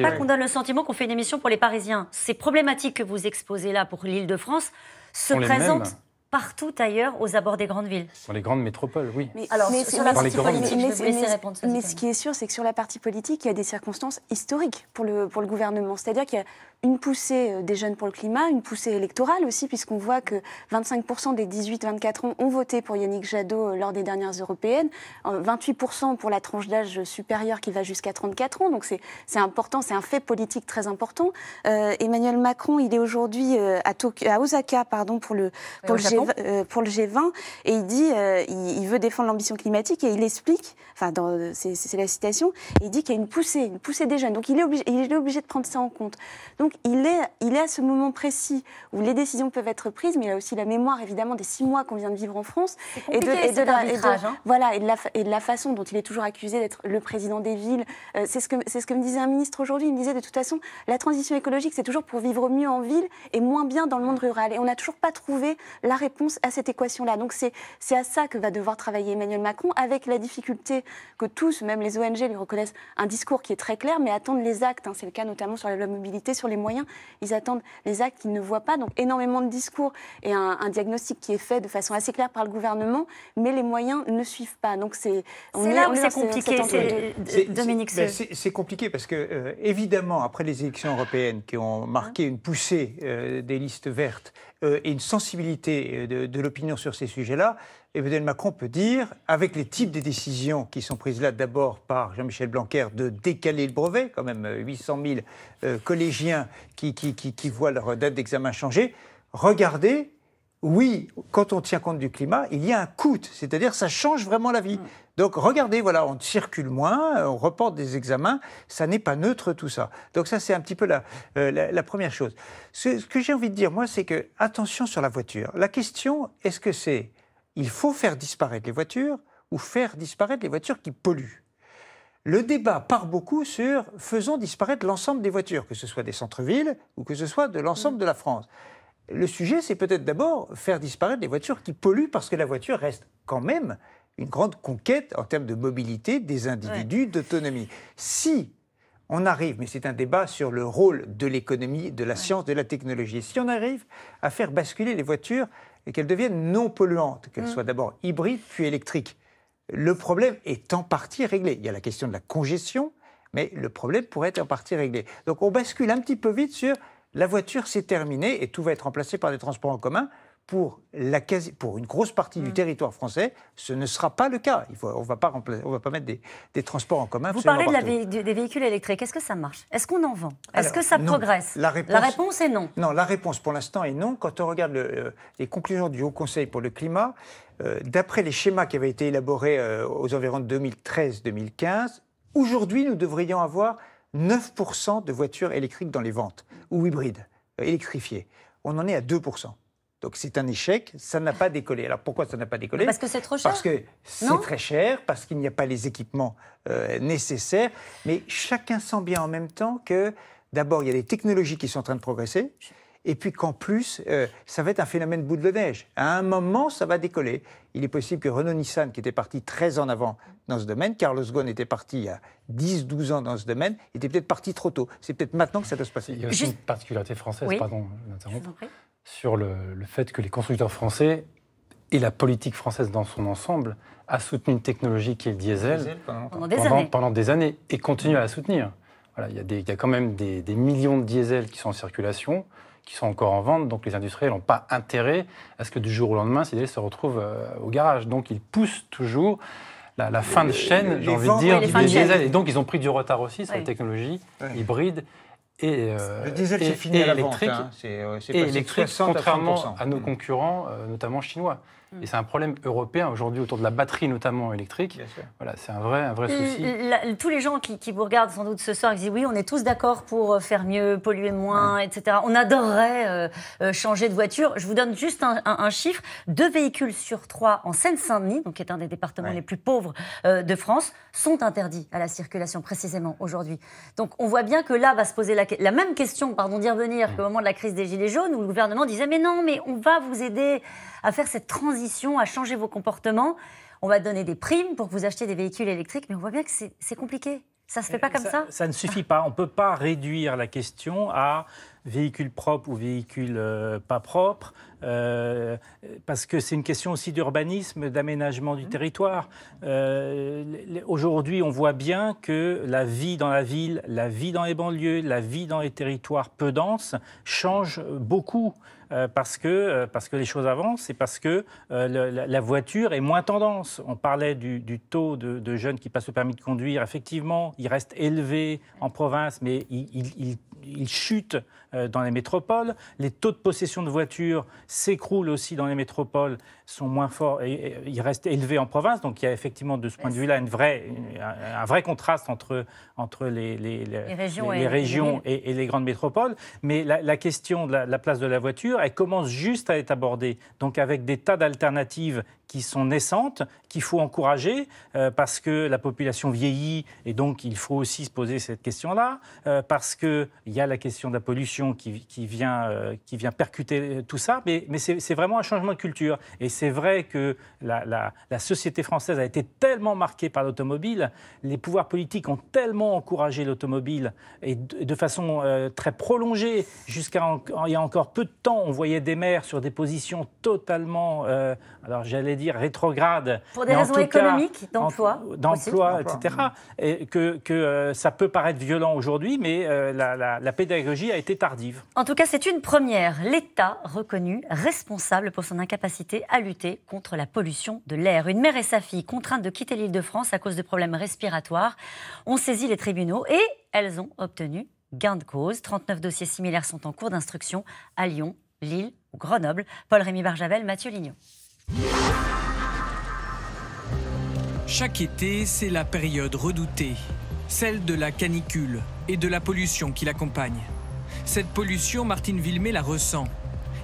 pas qu'on donne, donne le sentiment qu'on fait une émission pour les Parisiens. Ces problématiques que vous exposez là pour l'Île-de-France se présentent partout ailleurs aux abords des grandes villes. Dans les grandes métropoles, oui. Mais, alors, ce qui est sûr, c'est que sur la partie politique, il y a des circonstances historiques pour le, pour le gouvernement. C'est-à-dire qu'il y a une poussée euh, des jeunes pour le climat, une poussée électorale aussi, puisqu'on voit que 25% des 18-24 ans ont voté pour Yannick Jadot euh, lors des dernières européennes, 28% euh, pour la tranche d'âge supérieure qui va jusqu'à 34 ans, donc c'est important, c'est un fait politique très important. Emmanuel Macron, il est aujourd'hui à, à, Osaka pardon, pour, le, G20, pour le G20, et il dit il, veut défendre l'ambition climatique, et il explique, enfin c'est la citation, il dit qu'il y a une poussée, une poussée des jeunes, donc il est obligé, il est obligé de prendre ça en compte. Donc, il est, il est à ce moment précis où les décisions peuvent être prises, mais il a aussi la mémoire, évidemment, des six mois qu'on vient de vivre en France. Et de, et, la, hein. Voilà, et de, la, et de la façon dont il est toujours accusé d'être le président des villes. Euh, c'est, ce que, c'est ce que me disait un ministre aujourd'hui. Il me disait, de toute façon, la transition écologique, c'est toujours pour vivre mieux en ville et moins bien dans le monde rural. Et on n'a toujours pas trouvé la réponse à cette équation-là. Donc, c'est, à ça que va devoir travailler Emmanuel Macron, avec la difficulté que tous, même les ONG, lui reconnaissent un discours qui est très clair, mais attendent les actes. Hein, c'est le cas notamment sur la mobilité, sur les moyens, ils attendent les actes qu'ils ne voient pas. Donc énormément de discours et un, diagnostic qui est fait de façon assez claire par le gouvernement, mais les moyens ne suivent pas. Donc c'est là où c'est compliqué, euh, Dominique. Ben, c'est compliqué parce que euh, évidemment après les élections européennes qui ont marqué une poussée euh, des listes vertes et une sensibilité de l'opinion sur ces sujets-là, Emmanuel Macron peut dire, avec les types de décisions qui sont prises là d'abord par Jean-Michel Blanquer, de décaler le brevet, quand même 800 euh, 000 euh, collégiens qui, voient leur date d'examen changer, regardez, oui, quand on tient compte du climat, il y a un coût, c'est-à-dire ça change vraiment la vie. Mm. Donc regardez, voilà, on circule moins, on reporte des examens, ça n'est pas neutre tout ça. Donc ça, c'est un petit peu la, euh, première chose. ce que j'ai envie de dire, moi, c'est que, attention sur la voiture. La question, est-ce que c'est il faut faire disparaître les voitures ou faire disparaître les voitures qui polluent. Le débat part beaucoup sur faisons disparaître l'ensemble des voitures, que ce soit des centres-villes ou que ce soit de l'ensemble mm. de la France. Le sujet, c'est peut-être d'abord faire disparaître les voitures qui polluent parce que la voiture reste quand même une grande conquête en termes de mobilité des individus, d'autonomie. Si on arrive, mais c'est un débat sur le rôle de l'économie, de la science, de la technologie, si on arrive à faire basculer les voitures et qu'elles deviennent non polluantes, qu'elles mm. soient d'abord hybrides puis électriques. Le problème est en partie réglé. Il y a la question de la congestion, mais le problème pourrait être en partie réglé. Donc on bascule un petit peu vite sur la voiture, c'est terminé et tout va être remplacé par des transports en commun pour, la quasi, pour une grosse partie du mm. territoire français, ce ne sera pas le cas. Il on ne va pas mettre des, transports en commun. Vous parlez des véhicules électriques. Est-ce que ça marche Est-ce qu'on en vend Est-ce que ça progresse la réponse, est non. Non, la réponse pour l'instant est non. Quand on regarde euh, les conclusions du Haut Conseil pour le climat, euh, d'après les schémas qui avaient été élaborés euh, aux environs de 2013-2015, aujourd'hui, nous devrions avoir 9% de voitures électriques dans les ventes ou hybrides, électrifiées. On en est à 2%. Donc c'est un échec, ça n'a pas décollé. Alors pourquoi ça n'a pas décollé Parce que c'est trop cher. Parce que c'est très cher, parce qu'il n'y a pas les équipements euh, nécessaires. Mais chacun sent bien en même temps que d'abord il y a des technologies qui sont en train de progresser. Et puis qu'en plus, euh, ça va être un phénomène boule de neige. À un moment, ça va décoller. Il est possible que Renault-Nissan, qui était parti très en avant dans ce domaine, Carlos Ghosn était parti il y a 10-12 ans dans ce domaine, était peut-être parti trop tôt. C'est peut-être maintenant que ça doit se passer. Il y a aussi une particularité française, oui sur le, fait que les constructeurs français et la politique française dans son ensemble a soutenu une technologie qui est le diesel, pendant, des années et continue à la soutenir. Voilà, il, y a quand même des, millions de diesels qui sont en circulation, qui sont encore en vente, donc les industriels n'ont pas intérêt à ce que du jour au lendemain, ces diesels se retrouvent euh, au garage. Donc ils poussent toujours la, fin de chaîne, j'ai envie de dire, du diesel. Et donc, ils ont pris du retard aussi sur oui. les technologies hybrides et, euh, le diesel, fini à la vente, hein. c'est, euh, électrique contrairement à, nos mm. concurrents, euh, notamment chinois. Mm. Et c'est un problème européen aujourd'hui autour de la batterie, notamment électrique. Voilà, c'est un vrai, un vrai souci. tous les gens qui, vous regardent sans doute ce soir, ils disent oui, on est tous d'accord pour euh, faire mieux, polluer moins, mm. etc. On adorerait changer de voiture. Je vous donne juste un, chiffre deux véhicules sur trois en Seine-Saint-Denis, donc qui est un des départements les plus pauvres de France, sont interdits à la circulation précisément aujourd'hui. Donc on voit bien que là va se poser la question la même question, pardon d'y revenir, mm. qu'au moment de la crise des Gilets jaunes, où le gouvernement disait Mais non, mais on va vous aider à faire cette transition, à changer vos comportements. On va donner des primes pour que vous achetiez des véhicules électriques, mais on voit bien que c'est compliqué. Ça ne se fait pas euh, comme ça, ça, ne suffit pas. On ne peut pas réduire la question à véhicules propres ou véhicules euh, pas propres, euh, parce que c'est une question aussi d'urbanisme, d'aménagement du mmh. territoire. Euh, aujourd'hui, on voit bien que la vie dans la ville, la vie dans les banlieues, la vie dans les territoires peu denses change beaucoup. Euh, parce, que, parce que les choses avancent et parce que la, voiture est moins tendance. On parlait du, taux de, jeunes qui passent au permis de conduire. Effectivement, il reste élevé en province, mais il, il, il il chutent euh, dans les métropoles. Les taux de possession de voitures s'écroulent aussi dans les métropoles, sont moins forts et, ils restent élevés en province. Donc il y a effectivement de ce point de vue-là un, vrai contraste entre, les, régions, et, les grandes métropoles. Mais la, question de la, la, place de la voiture, elle commence juste à être abordée. Donc avec des tas d'alternatives qui sont naissantes, qu'il faut encourager, euh, parce que la population vieillit, et donc il faut aussi se poser cette question-là, euh, parce qu'il y a la question de la pollution qui, vient, euh, qui vient percuter tout ça, mais, mais c'est vraiment un changement de culture. Et c'est vrai que la, la, société française a été tellement marquée par l'automobile, les pouvoirs politiques ont tellement encouragé l'automobile, et de, façon très prolongée, jusqu'à il y a encore peu de temps, on voyait des maires sur des positions totalement, alors j'allais dire, rétrograde. Pour des raisons économiques, d'emploi. D'emploi, etc. Et que, euh, ça peut paraître violent aujourd'hui, mais euh, la, pédagogie a été tardive. En tout cas, c'est une première. L'État reconnu responsable pour son incapacité à lutter contre la pollution de l'air. Une mère et sa fille contraintes de quitter l'île de France à cause de problèmes respiratoires ont saisi les tribunaux et elles ont obtenu gain de cause. 39 dossiers similaires sont en cours d'instruction à Lyon, Lille ou Grenoble. Paul-Rémy Barjavel, Mathieu Lignon. Chaque été, c'est la période redoutée, celle de la canicule et de la pollution qui l'accompagne. Cette pollution, Martine Villemé la ressent.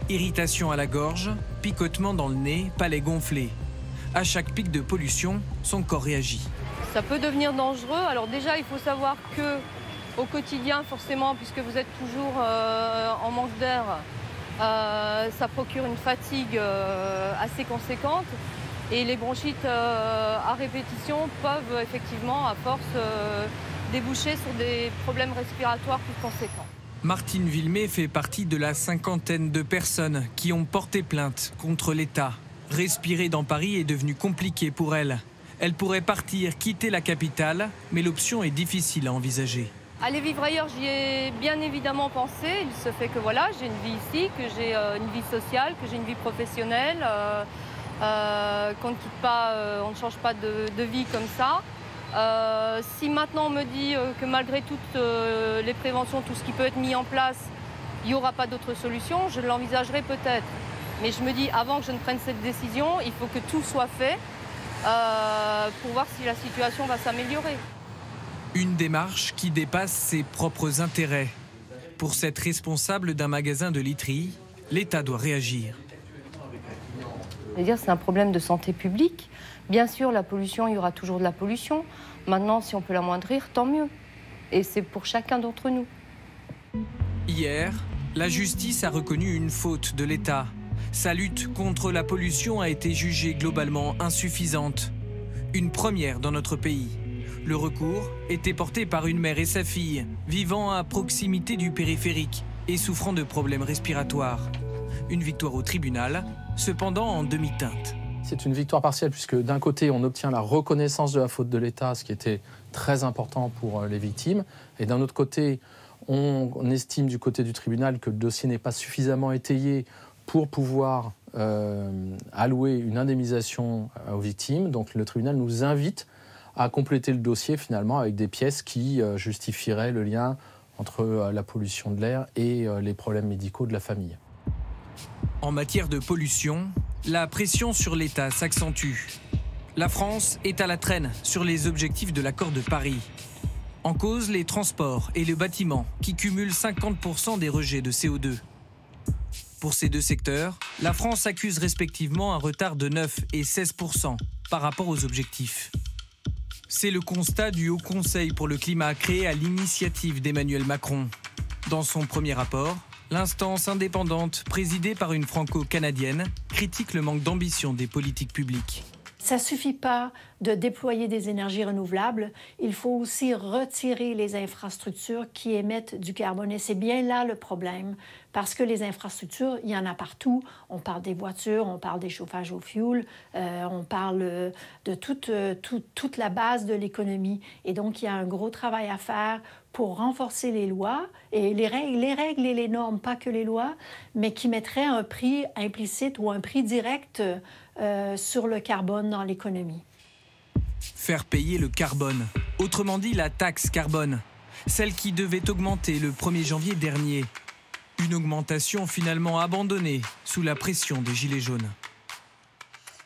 Irritation à la gorge, picotement dans le nez, palais gonflé. À chaque pic de pollution, son corps réagit. Ça peut devenir dangereux. Alors déjà, il faut savoir que au quotidien, forcément, puisque vous êtes toujours euh, en manque d'air, euh, ça procure une fatigue euh, assez conséquente. Et les bronchites euh, à répétition peuvent effectivement, à force, déboucher sur des problèmes respiratoires plus conséquents. Martine Villemé fait partie de la cinquantaine de personnes qui ont porté plainte contre l'État. Respirer dans Paris est devenu compliqué pour elle. Elle pourrait partir, quitter la capitale, mais l'option est difficile à envisager. Aller vivre ailleurs, j'y ai bien évidemment pensé. Il se fait que voilà, j'ai une vie ici, que j'ai euh, une vie sociale, que j'ai une vie professionnelle, euh, euh, qu'on ne pas, on ne change pas de vie comme ça. si maintenant on me dit que malgré toutes les préventions, tout ce qui peut être mis en place, il n'y aura pas d'autre solution, je l'envisagerai peut-être. Mais je me dis, avant que je ne prenne cette décision, il faut que tout soit fait pour voir si la situation va s'améliorer. Une démarche qui dépasse ses propres intérêts. Pour cette responsable d'un magasin de literie, l'État doit réagir. C'est un problème de santé publique. Bien sûr, la pollution, il y aura toujours de la pollution. Maintenant, si on peut l'amoindrir, tant mieux. Et c'est pour chacun d'entre nous. Hier, la justice a reconnu une faute de l'État. Sa lutte contre la pollution a été jugée globalement insuffisante. Une première dans notre pays. Le recours était porté par une mère et sa fille, vivant à proximité du périphérique et souffrant de problèmes respiratoires. Une victoire au tribunal, cependant en demi-teinte. C'est une victoire partielle puisque d'un côté on obtient la reconnaissance de la faute de l'État, ce qui était très important pour euh, les victimes, et d'un autre côté on estime du côté du tribunal que le dossier n'est pas suffisamment étayé pour pouvoir euh, allouer une indemnisation euh, aux victimes. Donc le tribunal nous invite à compléter le dossier finalement avec des pièces qui euh, justifieraient le lien entre euh, la pollution de l'air et euh, les problèmes médicaux de la famille. En matière de pollution, la pression sur l'État s'accentue. La France est à la traîne sur les objectifs de l'accord de Paris. En cause, les transports et le bâtiment, qui cumulent 50% des rejets de CO2. Pour ces deux secteurs, la France accuse respectivement un retard de 9 et 16% par rapport aux objectifs. C'est le constat du Haut Conseil pour le climat créé à l'initiative d'Emmanuel Macron. Dans son premier rapport, l'instance indépendante, présidée par une franco-canadienne, critique le manque d'ambition des politiques publiques. Ça ne suffit pas de déployer des énergies renouvelables. Il faut aussi retirer les infrastructures qui émettent du carbone. Et c'est bien là le problème, parce que les infrastructures, il y en a partout. On parle des voitures, on parle des chauffages au fioul, euh, on parle euh, de toute, euh, toute, toute la base de l'économie. Et donc, il y a un gros travail à faire pour renforcer les lois et les règles, les règles et les normes, pas que les lois, mais qui mettraient un prix implicite ou un prix direct euh, sur le carbone dans l'économie. Faire payer le carbone, autrement dit la taxe carbone, celle qui devait augmenter le 1er janvier dernier. Une augmentation finalement abandonnée sous la pression des Gilets jaunes.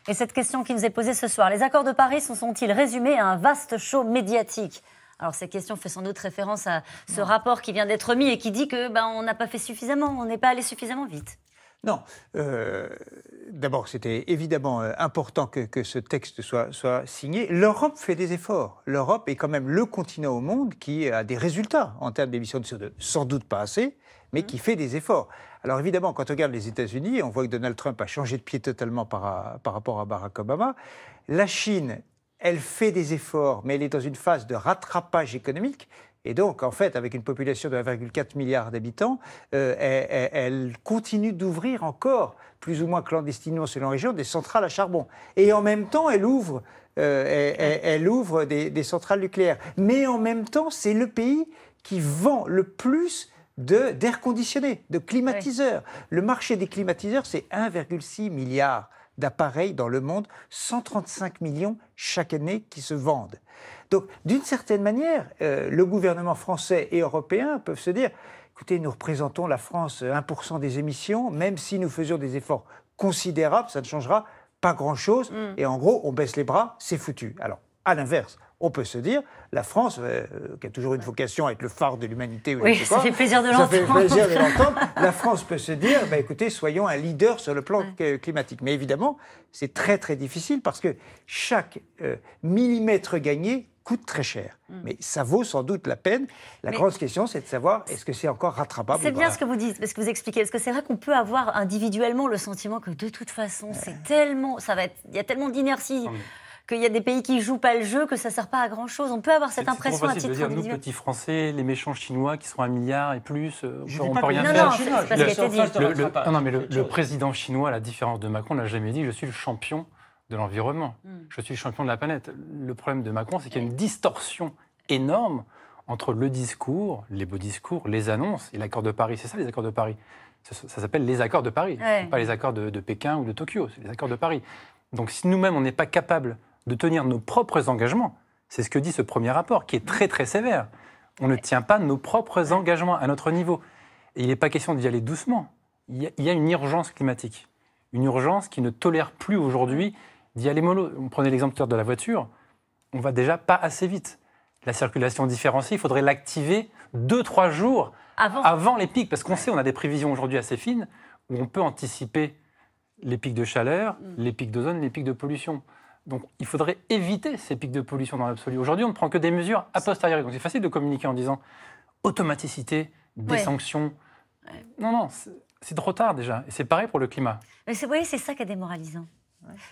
Et cette question qui nous est posée ce soir, les accords de Paris sont-ils résumés à un vaste show médiatique alors cette question fait sans doute référence à ce rapport qui vient d'être mis et qui dit que ben, on n'a pas fait suffisamment, on n'est pas allé suffisamment vite. Non, euh, D'abord, c'était évidemment euh, important que, ce texte soit, signé. L'Europe fait des efforts. L'Europe est quand même le continent au monde qui a des résultats en termes d'émissions de CO2. Sans doute pas assez, mais qui fait des efforts. Alors évidemment, quand on regarde les États-Unis, on voit que Donald Trump a changé de pied totalement par euh, rapport à Barack Obama. La Chine, elle fait des efforts, mais elle est dans une phase de rattrapage économique et donc, en fait, avec une population de 1,4 milliard d'habitants, euh, elle, continue d'ouvrir encore, plus ou moins clandestinement selon les région, des centrales à charbon. Et en même temps, elle ouvre, euh, elle, ouvre des, centrales nucléaires. Mais en même temps, c'est le pays qui vend le plus d'air conditionné, de climatiseurs. Le marché des climatiseurs, c'est 1,6 milliard d'appareils dans le monde, 135 millions chaque année qui se vendent. Donc, d'une certaine manière, euh, le gouvernement français et européen peuvent se dire, écoutez, nous représentons la France 1% euh, des émissions, même si nous faisions des efforts considérables, ça ne changera pas grand-chose, mm. et en gros, on baisse les bras, c'est foutu. Alors, à l'inverse, on peut se dire, la France, euh, qui a toujours une vocation à être le phare de l'humanité, oui, ça, fait plaisir de l'entendre. la France peut se dire, bah, écoutez, soyons un leader sur le plan mm. climatique. Mais évidemment, c'est très très difficile parce que chaque millimètre gagné coûte très cher. Hmm. Mais ça vaut sans doute la peine. La grande question, c'est de savoir est-ce que c'est encore rattrapable C'est bien ce que vous dites, parce que vous expliquez. Parce que c'est vrai qu'on peut avoir individuellement le sentiment que de toute façon, c'est tellement, ça va être, il y a tellement d'inertie. Ah qu'il y a des pays qui jouent pas le jeu, que ça sert pas à grand chose. On peut avoir cette impression à titre de dire, nous petits Français, les méchants chinois qui sont un milliard et plus, euh, on peut rien faire. Non, mais le, le président chinois, à la différence de Macron, n'a jamais dit je suis le champion de l'environnement. Hmm. Je suis champion de la planète. Le problème de Macron, c'est qu'il y a une distorsion énorme entre le discours, les beaux discours, les annonces et l'accord de Paris. C'est ça les accords de Paris. Ça, s'appelle les accords de Paris, pas les accords de, Pékin ou de Tokyo, c'est les accords de Paris. Donc si nous-mêmes, on n'est pas capable de tenir nos propres engagements, c'est ce que dit ce premier rapport, qui est très très sévère. On ne tient pas nos propres engagements à notre niveau. Et il n'est pas question d'y aller doucement. il y a une urgence climatique, une urgence qui ne tolère plus aujourd'hui d'y aller mollo. On prenait l'exemple de la voiture, on va déjà pas assez vite. La circulation différenciée, il faudrait l'activer deux trois jours avant. les pics, parce qu'on sait, on a des prévisions aujourd'hui assez fines où on peut anticiper les pics de chaleur, mm. les pics d'ozone, les pics de pollution. Donc il faudrait éviter ces pics de pollution dans l'absolu. Aujourd'hui, on ne prend que des mesures a posteriori. Donc c'est facile de communiquer en disant automaticité, des sanctions. Non, non, c'est trop tard déjà. Et c'est pareil pour le climat. Mais vous voyez, c'est ça qui est démoralisant.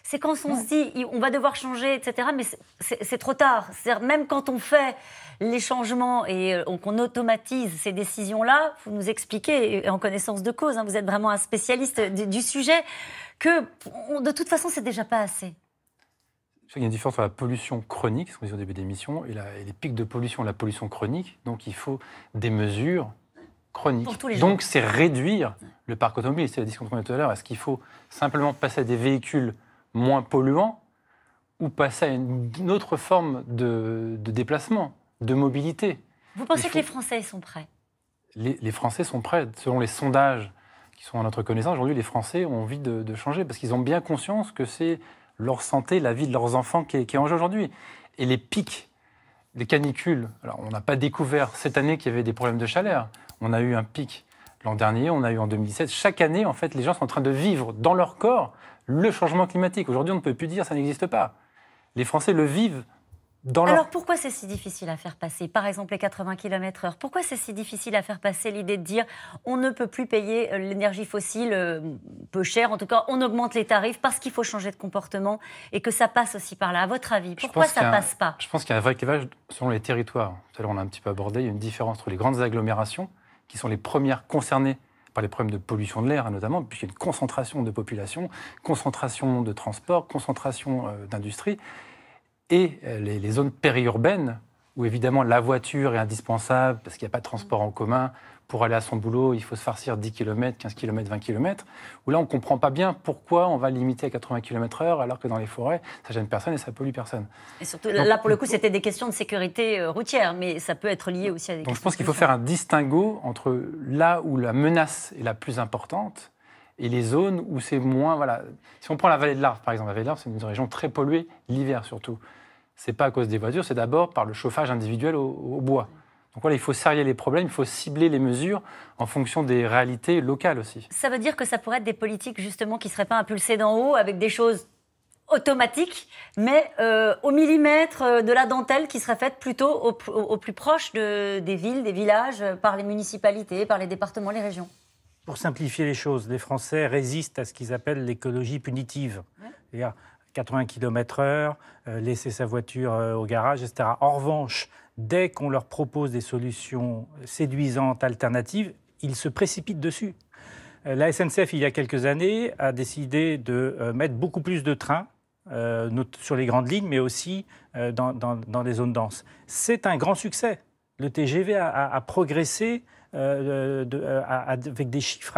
C'est quand on se dit on va devoir changer, etc. Mais c'est trop tard. Même quand on fait les changements et euh, qu'on automatise ces décisions-là, vous nous expliquez, en connaissance de cause, hein, vous êtes vraiment un spécialiste du, sujet, que de toute façon, c'est déjà pas assez. Il y a une différence entre la pollution chronique, ce qu'on disait au début d'émission et, et, les pics de pollution, la pollution chronique. Donc il faut des mesures chronique. Donc c'est réduire le parc automobile, c'est la discussion qu'on a tout à l'heure. Est-ce qu'il faut simplement passer à des véhicules moins polluants ou passer à une autre forme de, déplacement, de mobilité Vous pensez que les Français sont prêts les, Français sont prêts. Selon les sondages qui sont à notre connaissance, aujourd'hui, les Français ont envie de, changer parce qu'ils ont bien conscience que c'est leur santé, la vie de leurs enfants qui est, en jeu aujourd'hui. Et les pics, les canicules, alors on n'a pas découvert cette année qu'il y avait des problèmes de chaleur. On a eu un pic l'an dernier, on a eu en 2017. Chaque année, en fait, les gens sont en train de vivre dans leur corps le changement climatique. Aujourd'hui, on ne peut plus dire ça n'existe pas. Les Français le vivent dans leur... Alors pourquoi c'est si difficile à faire passer Par exemple les 80 km/h. Pourquoi c'est si difficile à faire passer l'idée de dire on ne peut plus payer euh, l'énergie fossile euh, peu chère, en tout cas on augmente les tarifs parce qu'il faut changer de comportement et que ça passe aussi par là. À votre avis, pourquoi ça ne passe pas Je pense qu'il y a un vrai clivage selon les territoires. Tout à l'heure on a un petit peu abordé, il y a une différence entre les grandes agglomérations qui sont les premières concernées par les problèmes de pollution de l'air, hein, notamment, puisqu'il y a une concentration de population, concentration de transport, concentration euh, d'industrie, et euh, les, zones périurbaines, où évidemment la voiture est indispensable, parce qu'il n'y a pas de transport en commun, pour aller à son boulot, il faut se farcir 10 km, 15 km, 20 km, où là, on ne comprend pas bien pourquoi on va limiter à 80 km/h, alors que dans les forêts, ça gêne personne et ça pollue personne. Et surtout, là, pour le coup, c'était des questions de sécurité euh, routière, mais ça peut être lié aussi à des donc Je pense qu'il faut faire un distinguo entre là où la menace est la plus importante et les zones où c'est moins. Voilà. Si on prend la vallée de l'Arve, par exemple, la vallée de l'Arve, c'est une région très polluée, l'hiver surtout. Ce n'est pas à cause des voitures, c'est d'abord par le chauffage individuel au bois. Donc voilà, il faut serrer les problèmes, il faut cibler les mesures en fonction des réalités locales aussi. Ça veut dire que ça pourrait être des politiques justement qui ne seraient pas impulsées d'en haut avec des choses automatiques, mais euh, au millimètre euh, de la dentelle qui serait faite plutôt au, plus proche des villes, des villages, euh, par les municipalités, par les départements, les régions. Pour simplifier les choses, les Français résistent à ce qu'ils appellent l'écologie punitive. Ouais. 80 km/h, laisser sa voiture au garage, etc. En revanche, dès qu'on leur propose des solutions séduisantes, alternatives, ils se précipitent dessus. Euh, la SNCF, il y a quelques années, a décidé de euh, mettre beaucoup plus de trains euh, sur les grandes lignes, mais aussi dans, dans, les zones denses. C'est un grand succès. Le TGV a progressé euh, euh, avec des chiffres,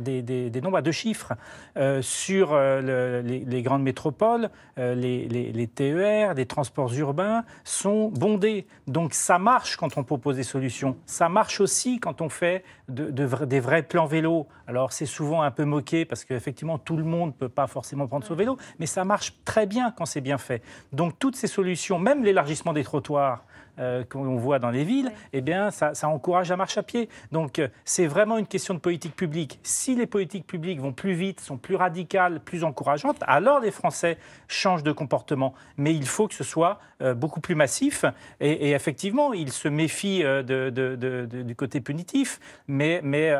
des, nombres à deux chiffres euh, sur les, grandes métropoles, les, TER, les e transports urbains sont bondés. Donc ça marche quand on propose des solutions. Ça marche aussi quand on fait des vrais plans vélo. Alors c'est souvent un peu moqué parce qu'effectivement tout le monde ne peut pas forcément prendre son vélo, mais ça marche très bien quand c'est bien fait. Donc toutes ces solutions, même l'élargissement des trottoirs, euh, qu'on voit dans les villes, eh bien, ça, encourage la marche à pied. Donc, euh, c'est vraiment une question de politique publique. Si les politiques publiques vont plus vite, sont plus radicales, plus encourageantes, alors les Français changent de comportement. Mais il faut que ce soit euh, beaucoup plus massif. Et, effectivement, ils se méfient de, du côté punitif, mais, mais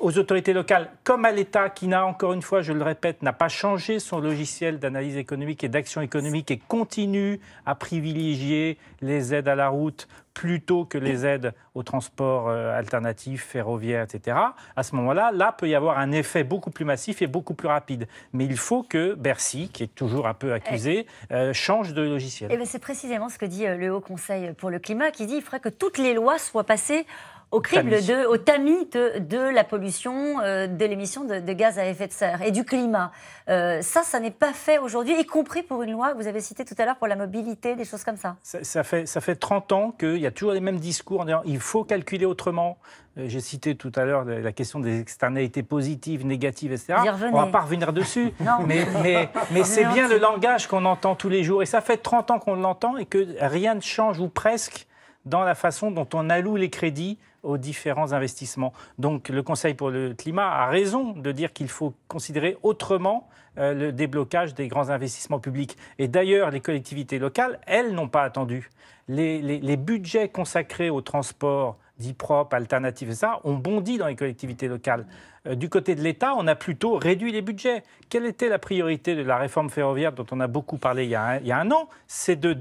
aux autorités locales, comme à l'État, qui n'a, encore une fois, je le répète, n'a pas changé son logiciel d'analyse économique et d'action économique et continue à privilégier les aides à la la route plutôt que les aides au transport euh, alternatif, ferroviaire, etc., à ce moment-là, là peut y avoir un effet beaucoup plus massif et beaucoup plus rapide. Mais il faut que Bercy, qui est toujours un peu accusé, euh, change de logiciel. Et eh ben, c'est précisément ce que dit euh, le Haut Conseil pour le climat, qui dit qu'il faudrait que toutes les lois soient passées au crible, De, au tamis de, la pollution, euh, de l'émission de, gaz à effet de serre et du climat. Euh, ça, ça n'est pas fait aujourd'hui, y compris pour une loi que vous avez citée tout à l'heure pour la mobilité, des choses comme ça. Ça, fait, ça fait 30 ans qu'il y a toujours les mêmes discours en disant il faut calculer autrement. Euh, j'ai cité tout à l'heure la question des externalités positives, négatives, etc. On ne va pas revenir dessus, mais, mais, mais c'est bien le langage qu'on entend tous les jours. Et ça fait 30 ans qu'on l'entend et que rien ne change, ou presque, dans la façon dont on alloue les crédits aux différents investissements. Donc le Conseil pour le climat a raison de dire qu'il faut considérer autrement euh, le déblocage des grands investissements publics. Et d'ailleurs, les collectivités locales, elles, n'ont pas attendu. Les, les budgets consacrés au transport dits propres, alternatives et ça, ont bondi dans les collectivités locales. Euh, du côté de l'État, on a plutôt réduit les budgets. Quelle était la priorité de la réforme ferroviaire dont on a beaucoup parlé il y a un, an C'est de,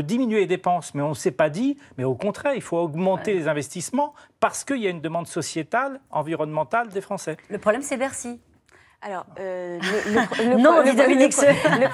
diminuer les dépenses. Mais on ne s'est pas dit, mais au contraire, il faut augmenter les investissements parce qu'il y a une demande sociétale, environnementale des Français. Le problème, c'est Bercy alors, le,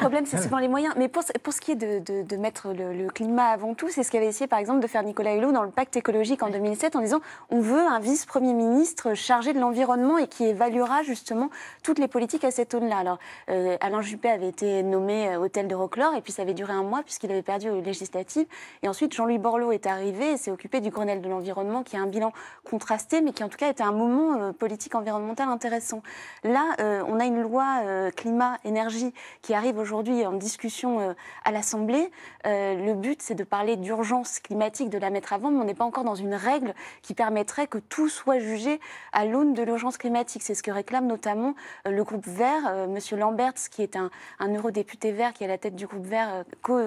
problème, c'est souvent les moyens. Mais pour, ce qui est de, mettre le, climat avant tout, c'est ce qu'avait essayé, par exemple, de faire Nicolas Hulot dans le pacte écologique en 2007, en disant on veut un vice-premier ministre chargé de l'environnement et qui évaluera justement toutes les politiques à cette zone-là. Alors, euh, Alain Juppé avait été nommé euh, hôtel de Roclore, et puis ça avait duré un mois puisqu'il avait perdu aux législatives. Et ensuite, Jean-Louis Borloo est arrivé et s'est occupé du Grenelle de l'environnement, qui a un bilan contrasté, mais qui en tout cas était un moment euh, politique environnemental intéressant. Là, euh, on a une loi euh, climat-énergie qui arrive aujourd'hui en discussion euh, à l'Assemblée. le but, c'est de parler d'urgence climatique, de la mettre avant, mais on n'est pas encore dans une règle qui permettrait que tout soit jugé à l'aune de l'urgence climatique. C'est ce que réclame notamment le groupe Vert, Monsieur Lamberts, qui est un, eurodéputé vert, qui est à la tête du groupe Vert, co,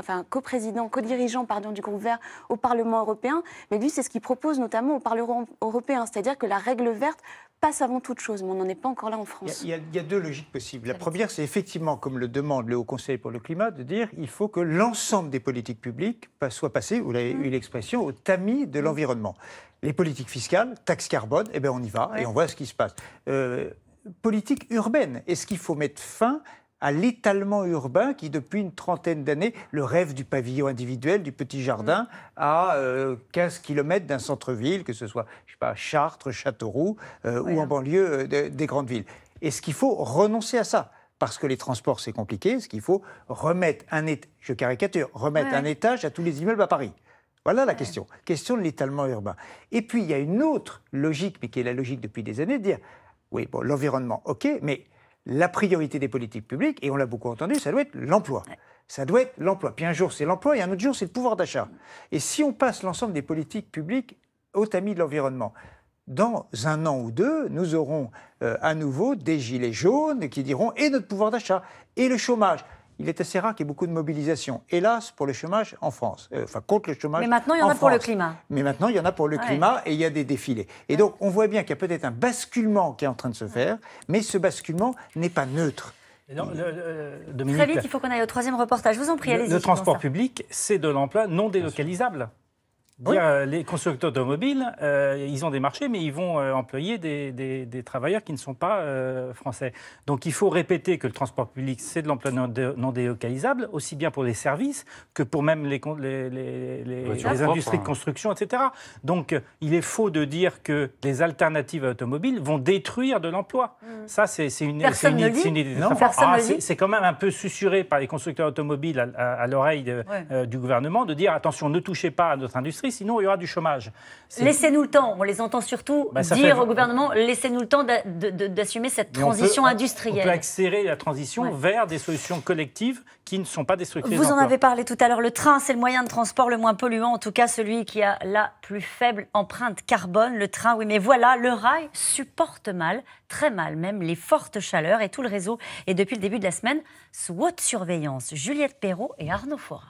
enfin, président co-dirigeant pardon, du groupe Vert au Parlement européen. Mais lui, c'est ce qu'il propose notamment au Parlement européen, c'est-à-dire que la règle verte passe avant toute chose, mais on n'en est pas encore là en France. Il y, a, deux logiques possibles. La première, c'est effectivement, comme le demande le Haut Conseil pour le climat, de dire il faut que l'ensemble des politiques publiques soient passées, vous l'avez mmh. eu l'expression, au tamis de mmh. l'environnement. Les politiques fiscales, taxes carbone, eh bien on y va et on voit ce qui se passe. Euh, politique urbaine. Est-ce qu'il faut mettre fin à l'étalement urbain qui, depuis une trentaine d'années, le rêve du pavillon individuel, du petit jardin, mm. à 15 euh, km d'un centre-ville, que ce soit je sais pas, Chartres, Châteauroux euh, ou en banlieue euh, des grandes villes. Est-ce qu'il faut renoncer à ça parce que les transports, c'est compliqué, est-ce qu'il faut remettre un étage, je caricature, remettre un étage à tous les immeubles à Paris Voilà la question. Question de l'étalement urbain. Et puis, il y a une autre logique, mais qui est la logique depuis des années, de dire, oui, bon, l'environnement, ok, mais la priorité des politiques publiques, et on l'a beaucoup entendu, ça doit être l'emploi. Ça doit être l'emploi. Puis un jour, c'est l'emploi, et un autre jour, c'est le pouvoir d'achat. Et si on passe l'ensemble des politiques publiques au tamis de l'environnement, dans un an ou deux, nous aurons euh, à nouveau des gilets jaunes qui diront et notre pouvoir d'achat, et le chômage il est assez rare qu'il y ait beaucoup de mobilisation. Hélas, pour le chômage en France, euh, enfin contre le chômage. Mais maintenant, il y en, a pour le climat. Mais maintenant, il y en a pour le climat et il y a des défilés. Et donc, on voit bien qu'il y a peut-être un basculement qui est en train de se faire, mais ce basculement n'est pas neutre. Très vite, il faut qu'on aille au troisième reportage. Je vous en prie, allez-y. Le transport public, c'est de l'emploi non délocalisable. Euh, les constructeurs automobiles, euh, ils ont des marchés, mais ils vont euh, employer des, travailleurs qui ne sont pas français. Donc il faut répéter que le transport public, c'est de l'emploi non, délocalisable, aussi bien pour les services que pour même les, les, industries de hein. construction, etc. Donc il est faux de dire que les alternatives à automobiles vont détruire de l'emploi. Mmh. Ça, c'est une, une, idée. Ah, c'est quand même un peu susurré par les constructeurs automobiles à, l'oreille du gouvernement de dire attention, ne touchez pas à notre industrie sinon il y aura du chômage. Laissez-nous le temps. On les entend surtout bah, dire au gouvernement laissez-nous le temps d'assumer cette transition industrielle. On peut accélérer la transition vers des solutions collectives qui ne sont pas destructrices. Vous en avez parlé tout à l'heure. Le train, c'est le moyen de transport le moins polluant, en tout cas celui qui a la plus faible empreinte carbone. Le train, oui, mais voilà, le rail supporte mal, très mal même, les fortes chaleurs et tout le réseau est depuis le début de la semaine sous haute surveillance. Juliette Perrault et Arnaud Fora.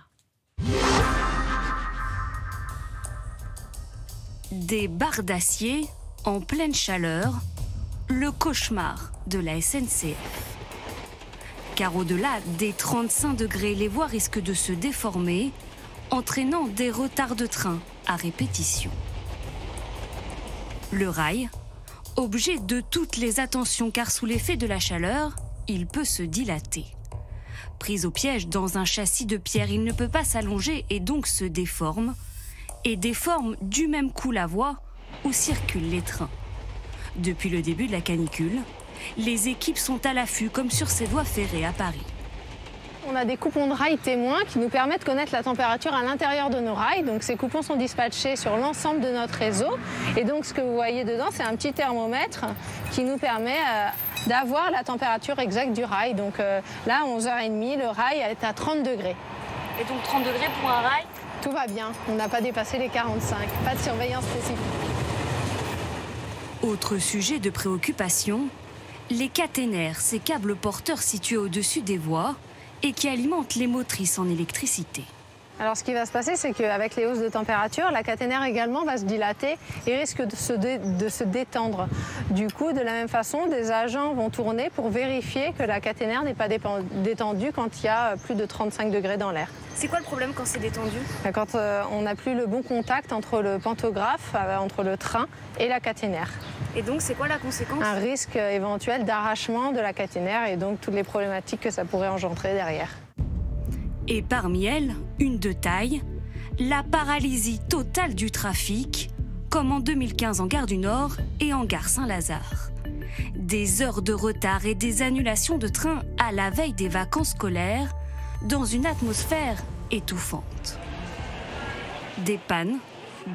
Des barres d'acier en pleine chaleur, le cauchemar de la SNCF. Car au-delà des 35 degrés, les voies risquent de se déformer, entraînant des retards de train à répétition. Le rail, objet de toutes les attentions car sous l'effet de la chaleur, il peut se dilater. Pris au piège dans un châssis de pierre, il ne peut pas s'allonger et donc se déforme, et déforme du même coup la voie où circulent les trains. Depuis le début de la canicule, les équipes sont à l'affût comme sur ces voies ferrées à Paris. On a des coupons de rail témoins qui nous permettent de connaître la température à l'intérieur de nos rails. Donc ces coupons sont dispatchés sur l'ensemble de notre réseau. Et donc ce que vous voyez dedans, c'est un petit thermomètre qui nous permet euh, d'avoir la température exacte du rail. Donc euh, là, à 11h30, le rail est à 30 degrés. Et donc 30 degrés pour un rail tout va bien, on n'a pas dépassé les 45, pas de surveillance spécifique. Autre sujet de préoccupation, les caténaires, ces câbles porteurs situés au-dessus des voies et qui alimentent les motrices en électricité. Alors ce qui va se passer, c'est qu'avec les hausses de température, la caténaire également va se dilater et risque de se, de se détendre. Du coup, de la même façon, des agents vont tourner pour vérifier que la caténaire n'est pas détendue quand il y a euh, plus de 35 degrés dans l'air. C'est quoi le problème quand c'est détendu euh, Quand euh, on n'a plus le bon contact entre le pantographe, entre le train et la caténaire. Et donc, c'est quoi la conséquence Un risque éventuel d'arrachement de la caténaire et donc toutes les problématiques que ça pourrait engendrer derrière et parmi elles, une de taille, la paralysie totale du trafic, comme en 2015 en gare du Nord et en gare Saint-Lazare. Des heures de retard et des annulations de trains à la veille des vacances scolaires, dans une atmosphère étouffante. Des pannes,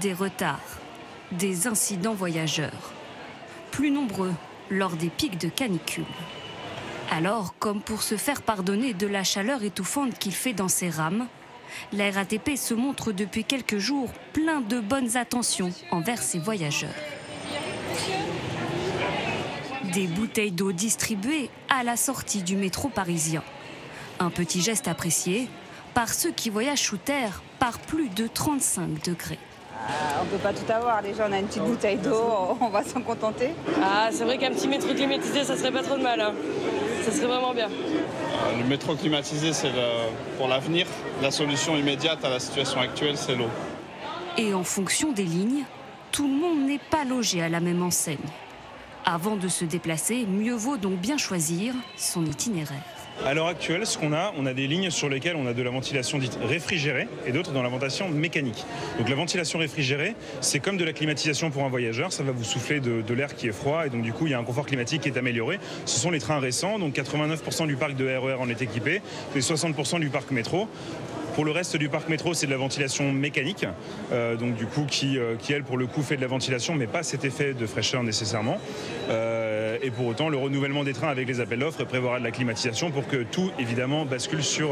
des retards, des incidents voyageurs, plus nombreux lors des pics de canicule. Alors, comme pour se faire pardonner de la chaleur étouffante qu'il fait dans ses rames, la RATP se montre depuis quelques jours plein de bonnes attentions envers ses voyageurs. Des bouteilles d'eau distribuées à la sortie du métro parisien. Un petit geste apprécié par ceux qui voyagent sous terre par plus de 35 degrés. Ah, on ne peut pas tout avoir, déjà on a une petite bouteille d'eau, on va s'en contenter. Ah, c'est vrai qu'un petit métro climatisé, ça serait pas trop de mal. Hein. Ce serait vraiment bien. Le métro climatisé, c'est pour l'avenir. La solution immédiate à la situation actuelle, c'est l'eau. Et en fonction des lignes, tout le monde n'est pas logé à la même enseigne. Avant de se déplacer, mieux vaut donc bien choisir son itinéraire. À l'heure actuelle, ce qu'on a, on a des lignes sur lesquelles on a de la ventilation dite réfrigérée et d'autres dans la ventilation mécanique. Donc la ventilation réfrigérée, c'est comme de la climatisation pour un voyageur, ça va vous souffler de, l'air qui est froid et donc du coup il y a un confort climatique qui est amélioré. Ce sont les trains récents, donc 89% du parc de RER e en est équipé, et 60% du parc métro. Pour le reste du parc métro, c'est de la ventilation mécanique, euh, donc du coup euh, qui, elle pour le coup fait de la ventilation, mais pas cet effet de fraîcheur nécessairement. Euh, et pour autant, le renouvellement des trains avec les appels d'offres prévoira de la climatisation pour que tout évidemment bascule sur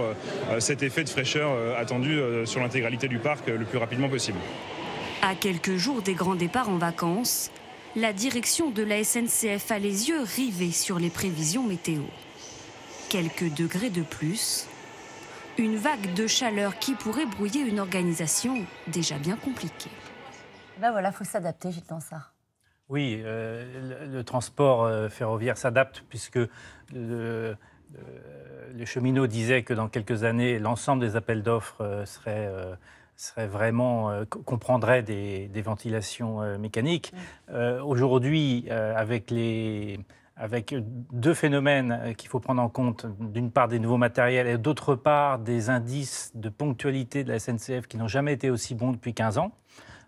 cet effet de fraîcheur attendu sur l'intégralité du parc le plus rapidement possible. À quelques jours des grands départs en vacances, la direction de la SNCF a les yeux rivés sur les prévisions météo. Quelques degrés de plus, une vague de chaleur qui pourrait brouiller une organisation déjà bien compliquée. Ben voilà, il faut s'adapter, dans ça. Oui, euh, le, transport euh, ferroviaire s'adapte puisque les cheminots disaient que dans quelques années, l'ensemble des appels d'offres serait, euh, serait, vraiment comprendrait des ventilations mécaniques. Mm. Aujourd'hui, avec les avec deux phénomènes euh, qu'il faut prendre en compte. D'une part, des nouveaux matériels et d'autre part, des indices de ponctualité de la SNCF qui n'ont jamais été aussi bons depuis 15 ans.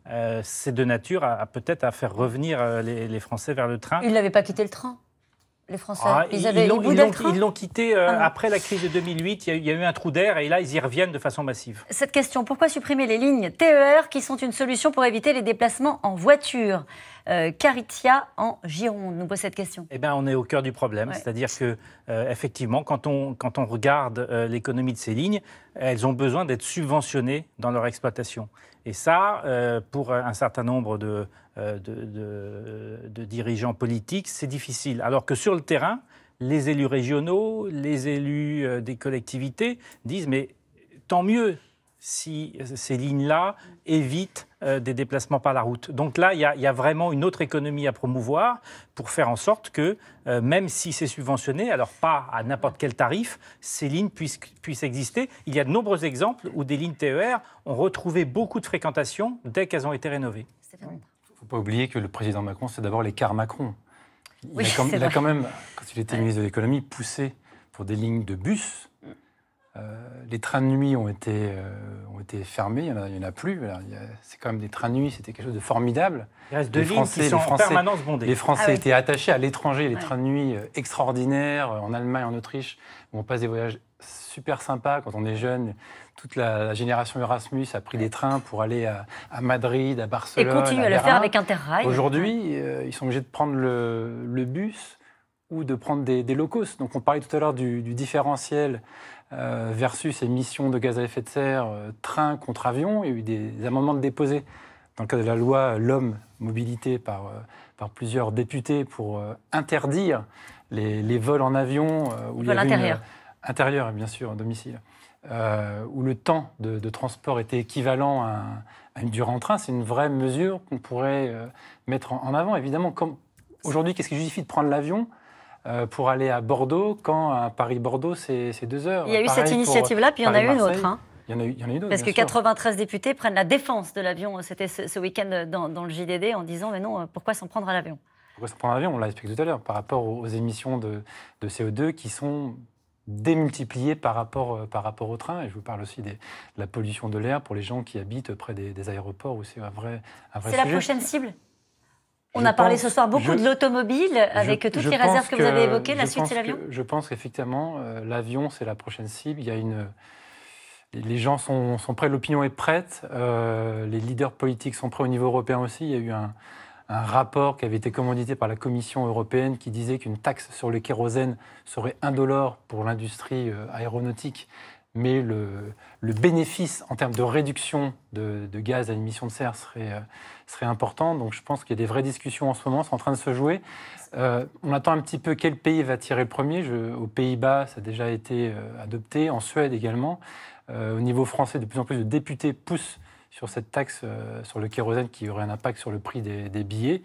Euh, c'est de nature à, peut-être à faire revenir euh, les, les Français vers le train. Ils n'avaient pas quitté le train les Français ah, Ils l'ont quitté euh, ah après la crise de 2008. Il y, a, eu un trou d'air et là, ils y reviennent de façon massive. Cette question, pourquoi supprimer les lignes TER qui sont une solution pour éviter les déplacements en voiture euh, Caritia en Gironde nous pose cette question. Eh bien, on est au cœur du problème. C'est-à-dire que, euh, effectivement, quand on, quand on regarde l'économie de ces lignes, elles ont besoin d'être subventionnées dans leur exploitation. Et ça, pour un certain nombre de euh, de, de, dirigeants politiques, c'est difficile. Alors que sur le terrain, les élus régionaux, les élus euh, des collectivités disent mais tant mieux si ces lignes-là évitent euh, des déplacements par la route. Donc là, il y, a vraiment une autre économie à promouvoir pour faire en sorte que, même si c'est subventionné, alors pas à n'importe quel tarif, ces lignes puissent, puissent, exister. Il y a de nombreux exemples où des lignes TER ont retrouvé beaucoup de fréquentation dès qu'elles ont été rénovées faut pas oublier que le président Macron, c'est d'abord l'écart Macron. Il, a quand, il a quand même, quand il était ministre de l'économie, poussé pour des lignes de bus. Euh, les trains de nuit ont été, euh, ont été fermés, il n'y en, a plus. C'est quand même des trains de nuit, c'était quelque chose de formidable. Il reste les deux Français, qui les Français, ah étaient attachés à l'étranger, les trains de nuit euh, extraordinaires en Allemagne, en Autriche, où on passe des voyages super sympa quand on est jeune. Toute la, génération Erasmus a pris des trains pour aller à, à Madrid, à Barcelone. Et continue à, le faire avec Interrail. Aujourd'hui, euh, ils sont obligés de prendre le, bus ou de prendre des, des Donc on parlait tout à l'heure du, différentiel euh, versus émissions de gaz à effet de serre, euh, train contre avion. Il y a eu des amendements de déposés dans le cadre de la loi L'Homme Mobilité par, par plusieurs députés pour interdire les, vols en avion. ou vols il intérieur, bien sûr, domicile, euh, où le temps de, transport était équivalent à, une durée en train, c'est une vraie mesure qu'on pourrait euh, mettre en, avant. Évidemment, aujourd'hui, qu'est-ce qui justifie de prendre l'avion euh, pour aller à Bordeaux quand à Paris-Bordeaux, c'est deux heures Il y a eu cette initiative-là, puis il y en a eu une autre. Hein. Il y en a eu, il Parce que 93 députés prennent la défense de l'avion. C'était ce, week-end dans, dans, le JDD en disant Mais non, pourquoi s'en prendre à l'avion Pourquoi s'en prendre à l'avion On l'a expliqué tout à l'heure, par rapport aux, émissions de, de CO2 qui sont démultiplié par rapport, euh, par rapport au train. Et je vous parle aussi des, de la pollution de l'air pour les gens qui habitent près des, aéroports où c'est un vrai, un vrai C'est la prochaine cible on a parlé ce soir beaucoup de l'automobile, avec toutes les réserves que, vous avez évoquées. La suite, c'est l'avion Je pense qu'effectivement, euh, l'avion, c'est la prochaine cible. Il y a une, les gens sont, sont prêts, l'opinion est prête, euh, les leaders politiques sont prêts au niveau européen aussi. Il y a eu un, un rapport qui avait été commandité par la Commission européenne qui disait qu'une taxe sur le kérosène serait indolore pour l'industrie euh, aéronautique, mais le, bénéfice en termes de réduction de, gaz à émission de serre serait, euh, serait, important. Donc je pense qu'il y a des vraies discussions en ce moment, sont en train de se jouer. Euh, on attend un petit peu quel pays va tirer le premier. aux Pays-Bas, ça a déjà été adopté, en Suède également. au niveau français, de plus en plus de députés poussent sur cette taxe euh, sur le kérosène qui aurait un impact sur le prix des, billets.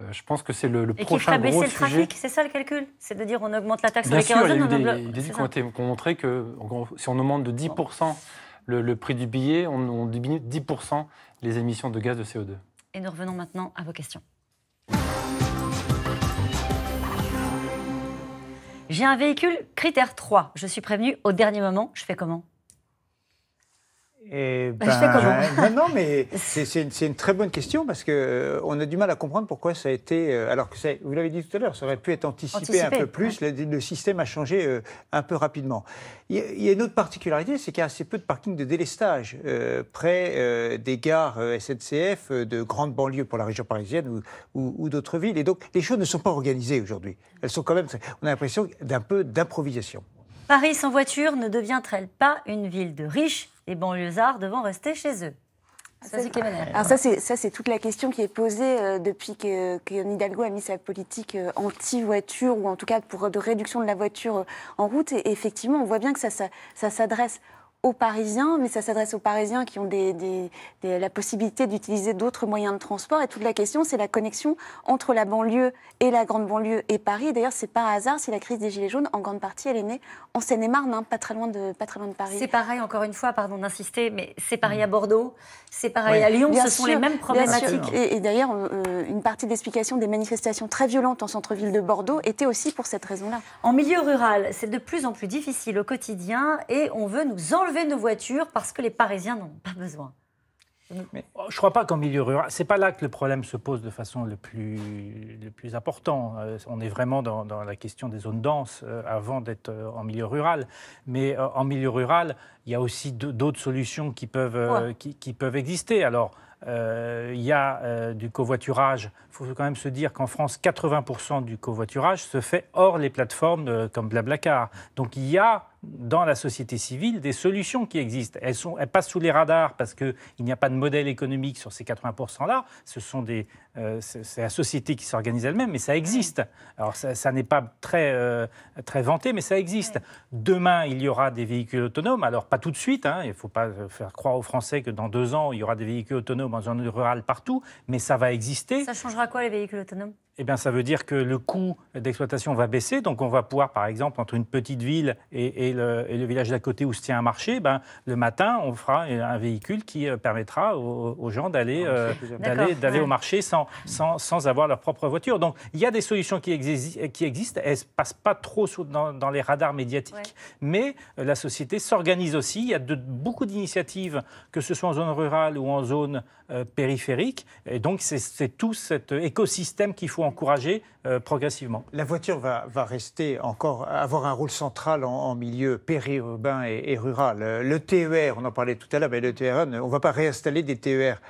Euh, je pense que c'est le, sujet. et prochain qui baisser le trafic, c'est ça le calcul C'est de dire on augmente la taxe sur le kérosène, Bien sûr, Il y a des études qui ont, montré que si on augmente de 10% le, prix du billet, on, on diminue de 10% les émissions de gaz de CO2. Et nous revenons maintenant à vos questions. J'ai un véhicule critère 3. Je suis prévenu au dernier moment. Je fais comment eh ben, non, mais c'est une, très bonne question parce que euh, on a du mal à comprendre pourquoi ça a été. Euh, alors que vous l'avez dit tout à l'heure, ça aurait pu être anticipé, un peu plus. Le, système a changé euh, un peu rapidement. Il y, a, une autre particularité, c'est qu'il y a assez peu de parkings de délestage près des gares SNCF de grandes banlieues pour la région parisienne ou, d'autres villes. Et donc les choses ne sont pas organisées aujourd'hui. Elles sont quand même. On a l'impression d'un peu d'improvisation. Paris sans voiture ne devient-elle pas une ville de riches les banlieusards devant rester chez eux. Ah, ça, c'est Alors ah, ça, c'est, toute la question qui est posée euh, depuis que, que a mis sa politique euh, anti-voiture, ou en tout cas pour de réduction de la voiture euh, en route. Et, effectivement, on voit bien que ça, ça, ça s'adresse aux Parisiens, mais ça s'adresse aux Parisiens qui ont des, la possibilité d'utiliser d'autres moyens de transport. Et toute la question, c'est la connexion entre la banlieue et la grande banlieue et Paris. D'ailleurs, c'est pas hasard si la crise des Gilets jaunes, en grande partie, elle est née en Seine-et-Marne, hein, pas, très loin de, pas très loin de Paris. C'est pareil, encore une fois, pardon d'insister, mais c'est pareil mm. à Bordeaux, c'est pareil à Lyon, ce sont les mêmes problématiques. Et, d'ailleurs, euh, une partie d'explication des manifestations très violentes en centre-ville de Bordeaux était aussi pour cette raison-là. En milieu rural, c'est de plus en plus difficile au quotidien et on veut nous enlever nos voitures parce que les Parisiens n'en ont pas besoin. Euh, je ne crois pas qu'en milieu rural, c'est pas là que le problème se pose de façon le plus, le plus important. Euh, on est vraiment dans, la question des zones denses euh, avant d'être en milieu rural. Mais en milieu rural, il y a aussi d'autres solutions qui peuvent, qui, peuvent exister. Alors, il y a du covoiturage. Il faut quand même se dire qu'en France, 80% du covoiturage se fait hors les plateformes comme Blablacar. Donc il y a dans la société civile des solutions qui existent. Elles, sont, passent sous les radars parce qu'il n'y a pas de modèle économique sur ces 80%-là. Ce sont des, euh, c'est la société qui s'organise elle-même, mais ça existe. Alors ça, n'est pas très, euh, très vanté, mais ça existe. Demain, il y aura des véhicules autonomes. Alors pas tout de suite, hein. il ne faut pas euh, faire croire aux Français que dans deux ans, il y aura des véhicules autonomes en zone rurale partout, mais ça va exister. Ça changera quoi les véhicules autonomes eh bien, ça veut dire que le coût d'exploitation va baisser. Donc, on va pouvoir, par exemple, entre une petite ville et, le, village d'à côté où se tient un marché, ben, le matin, on fera un véhicule qui euh, permettra aux, gens d'aller ah, euh, au marché sans, sans, avoir leur propre voiture. Donc, il y a des solutions qui, qui existent. Elles ne passent pas trop dans, dans les radars médiatiques. Mais euh, la société s'organise aussi. Il y a beaucoup d'initiatives, que ce soit en zone rurale ou en zone euh, périphériques. Et donc, c'est tout cet écosystème qu'il faut encourager euh, progressivement. La voiture va, va, rester encore, avoir un rôle central en, milieu périurbain et, rural. Euh, le TER, on en parlait tout à l'heure, mais le TER, on ne va pas réinstaller des TER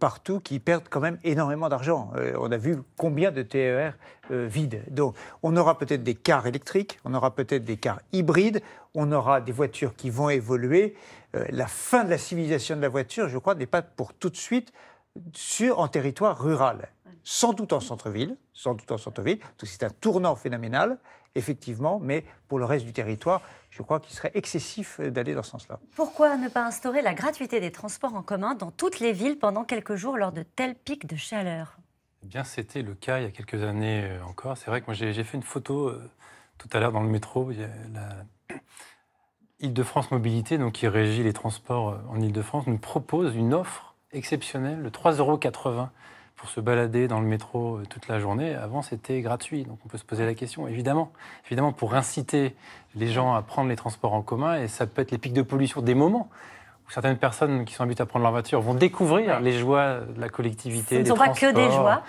partout qui perdent quand même énormément d'argent. on a vu combien de TER vides. Donc, on aura peut-être des cars électriques, on aura peut-être des cars hybrides, on aura des voitures qui vont évoluer. Euh, la fin de la civilisation de la voiture, je crois, n'est pas pour tout de suite sur, en territoire rural. Sans doute en centre-ville, sans doute en centre-ville, c'est un tournant phénoménal, effectivement, mais pour le reste du territoire, je crois qu'il serait excessif d'aller dans ce sens-là. Pourquoi ne pas instaurer la gratuité des transports en commun dans toutes les villes pendant quelques jours lors de tels pics de chaleur eh bien, c'était le cas il y a quelques années euh, encore. C'est vrai que moi, j'ai fait une photo euh, tout à l'heure dans le métro. Il Île-de-France Mobilité, donc qui régit les transports euh, en Île-de-France, nous propose une offre exceptionnelle de 3,80 euros pour se balader dans le métro euh, toute la journée. Avant, c'était gratuit, donc on peut se poser la question, évidemment. Évidemment, pour inciter les gens à prendre les transports en commun, et ça peut être les pics de pollution des moments où certaines personnes qui sont habituées à prendre leur voiture vont découvrir les joies de la collectivité. Ce ne pas que des joies.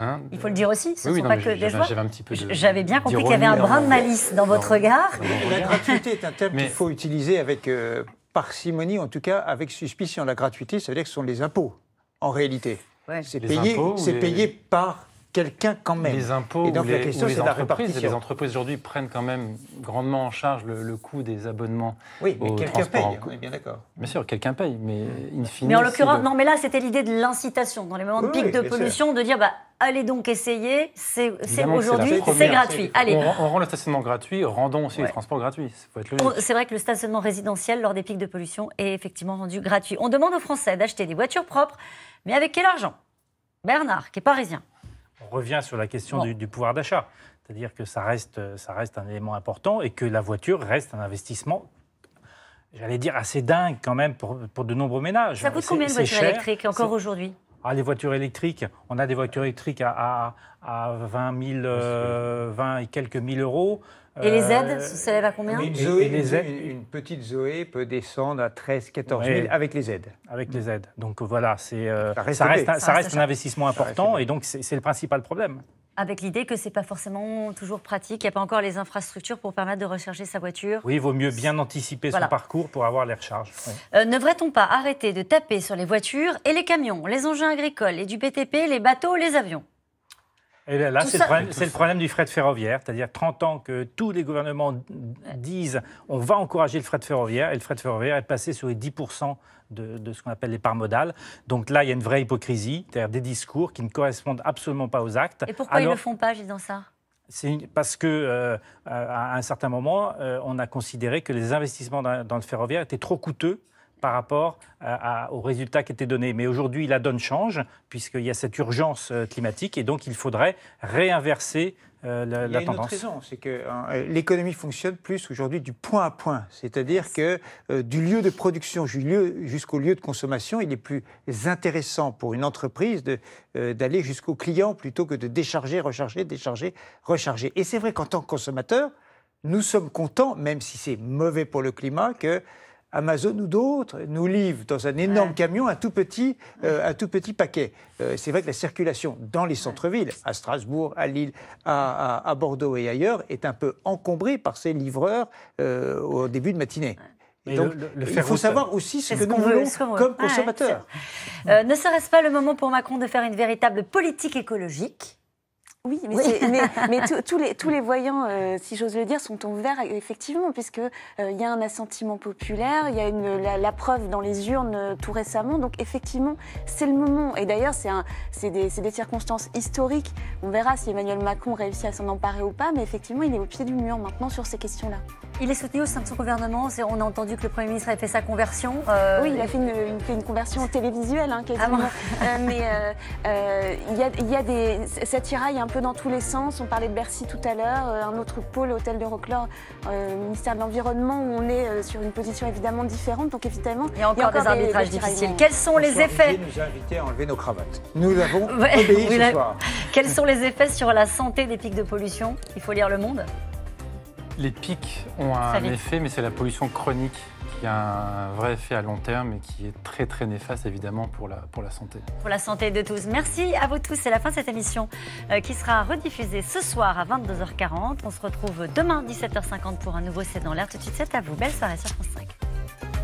Hein il faut le dire aussi, ce ne sont pas que des J'avais bien compris qu'il y avait un brin de hein, malice dans votre regard. la gratuité est un terme qu'il faut utiliser avec euh, parcimonie, en tout cas avec suspicion. La gratuité, ça veut dire que ce sont les impôts, en réalité. C'est payé, payé par quelqu'un quand même. Les impôts, et donc, ou les, la question, c'est la Les entreprises aujourd'hui prennent quand même grandement en charge le, coût des abonnements. Oui, mais quelqu'un paye, bien d'accord. sûr, quelqu'un paye, mais in Mais en l'occurrence, non, mais là, c'était l'idée de l'incitation. Dans les moments de pic de pollution, de dire, bah, allez donc essayer. C'est aujourd'hui, c'est gratuit. On, rend le stationnement gratuit, rendons aussi les transports gratuits. C'est vrai que le stationnement résidentiel lors des pics de pollution est effectivement rendu gratuit. On demande aux Français d'acheter des voitures propres, mais avec quel argent Bernard, qui est parisien. On revient sur la question du, pouvoir d'achat. C'est-à-dire que ça reste, ça reste un élément important et que la voiture reste un investissement j'allais dire, assez dingue quand même pour, pour de nombreux ménages. Ça coûte combien une voiture électrique encore aujourd'hui ah, les voitures électriques, on a des voitures électriques à, à 20, 000, 20 et quelques mille euros. Et les aides euh, s'élève à combien une, petite Zoé peut descendre à 13 14 000 avec les aides. Avec les aides. Donc voilà, euh, ça reste, un, investissement important et donc c'est le principal problème avec l'idée que ce n'est pas forcément toujours pratique, il n'y a pas encore les infrastructures pour permettre de recharger sa voiture. Oui, il vaut mieux bien anticiper son parcours pour avoir les recharges. Euh, ne devrait-on pas arrêter de taper sur les voitures et les camions, les engins agricoles, et du BTP, les bateaux, les avions et là, c'est le, problème, du fret ferroviaire, c'est-à-dire 30 ans que tous les gouvernements disent on va encourager le fret ferroviaire, et le fret ferroviaire est passé sur les 10% de, ce qu'on appelle les parts modales. Donc là, il y a une vraie hypocrisie, c'est-à-dire des discours qui ne correspondent absolument pas aux actes. Et pourquoi ils ne le font pas, dans ça c'est parce que euh, à un certain moment, euh, on a considéré que les investissements dans le ferroviaire étaient trop coûteux par rapport euh, aux résultats qui étaient donnés. Mais aujourd'hui, la donne change, puisqu'il y a cette urgence euh, climatique, et donc il faudrait réinverser euh, la, Il y a une autre raison, c'est que l'économie fonctionne plus aujourd'hui du point à point, c'est-à-dire que du lieu de production jusqu'au lieu de consommation, il est plus intéressant pour une entreprise d'aller jusqu'au client plutôt que de décharger, recharger, décharger, recharger. Et c'est vrai qu'en tant que consommateur, nous sommes contents, même si c'est mauvais pour le climat, que Amazon ou d'autres nous livrent dans un énorme camion un tout petit, euh, tout petit paquet. Euh, c'est vrai que la circulation dans les centres-villes, à Strasbourg, à Lille, à, Bordeaux et ailleurs, est un peu encombrée par ces livreurs euh, au début de matinée. donc, il faut savoir aussi ce, que nous voulons comme consommateurs. ne serait-ce pas le moment pour Macron de faire une véritable politique écologique oui, mais, tous les, voyants, euh, si j'ose le dire, sont en vert, effectivement, puisqu'il euh, il y a un assentiment populaire, il y a la, preuve dans les urnes euh, tout récemment. Donc, effectivement, c'est le moment. Et d'ailleurs, c'est des, circonstances historiques. On verra si Emmanuel Macron réussit à s'en emparer ou pas, mais effectivement, il est au pied du mur maintenant sur ces questions-là. Il est soutenu au sein de son gouvernement. On a entendu que le Premier ministre avait fait sa conversion. Euh, oui, il a fait une, conversion télévisuelle, hein, ah quasiment. Euh, mais euh, il y, a des. Ça tiraille un peu dans tous les sens. On parlait de Bercy tout à l'heure, un autre pôle, hôtel de Roclore, ministère de l'Environnement, où on est sur une position évidemment différente. Donc évidemment. Il y a encore, des arbitrages difficiles. Quels sont les effets nous a invités à enlever nos cravates. Nous avons obéi ce soir. Quels sont les effets sur la santé des pics de pollution Il faut lire le monde les pics ont un effet, mais c'est la pollution chronique qui a un vrai effet à long terme et qui est très très néfaste évidemment pour la, pour la santé. Pour la santé de tous. Merci à vous tous. C'est la fin de cette émission euh, qui sera rediffusée ce soir à 22h40. On se retrouve demain 17h50 pour un nouveau C'est dans l'air. Tout de suite, c'est à vous. Belle soirée sur France 5.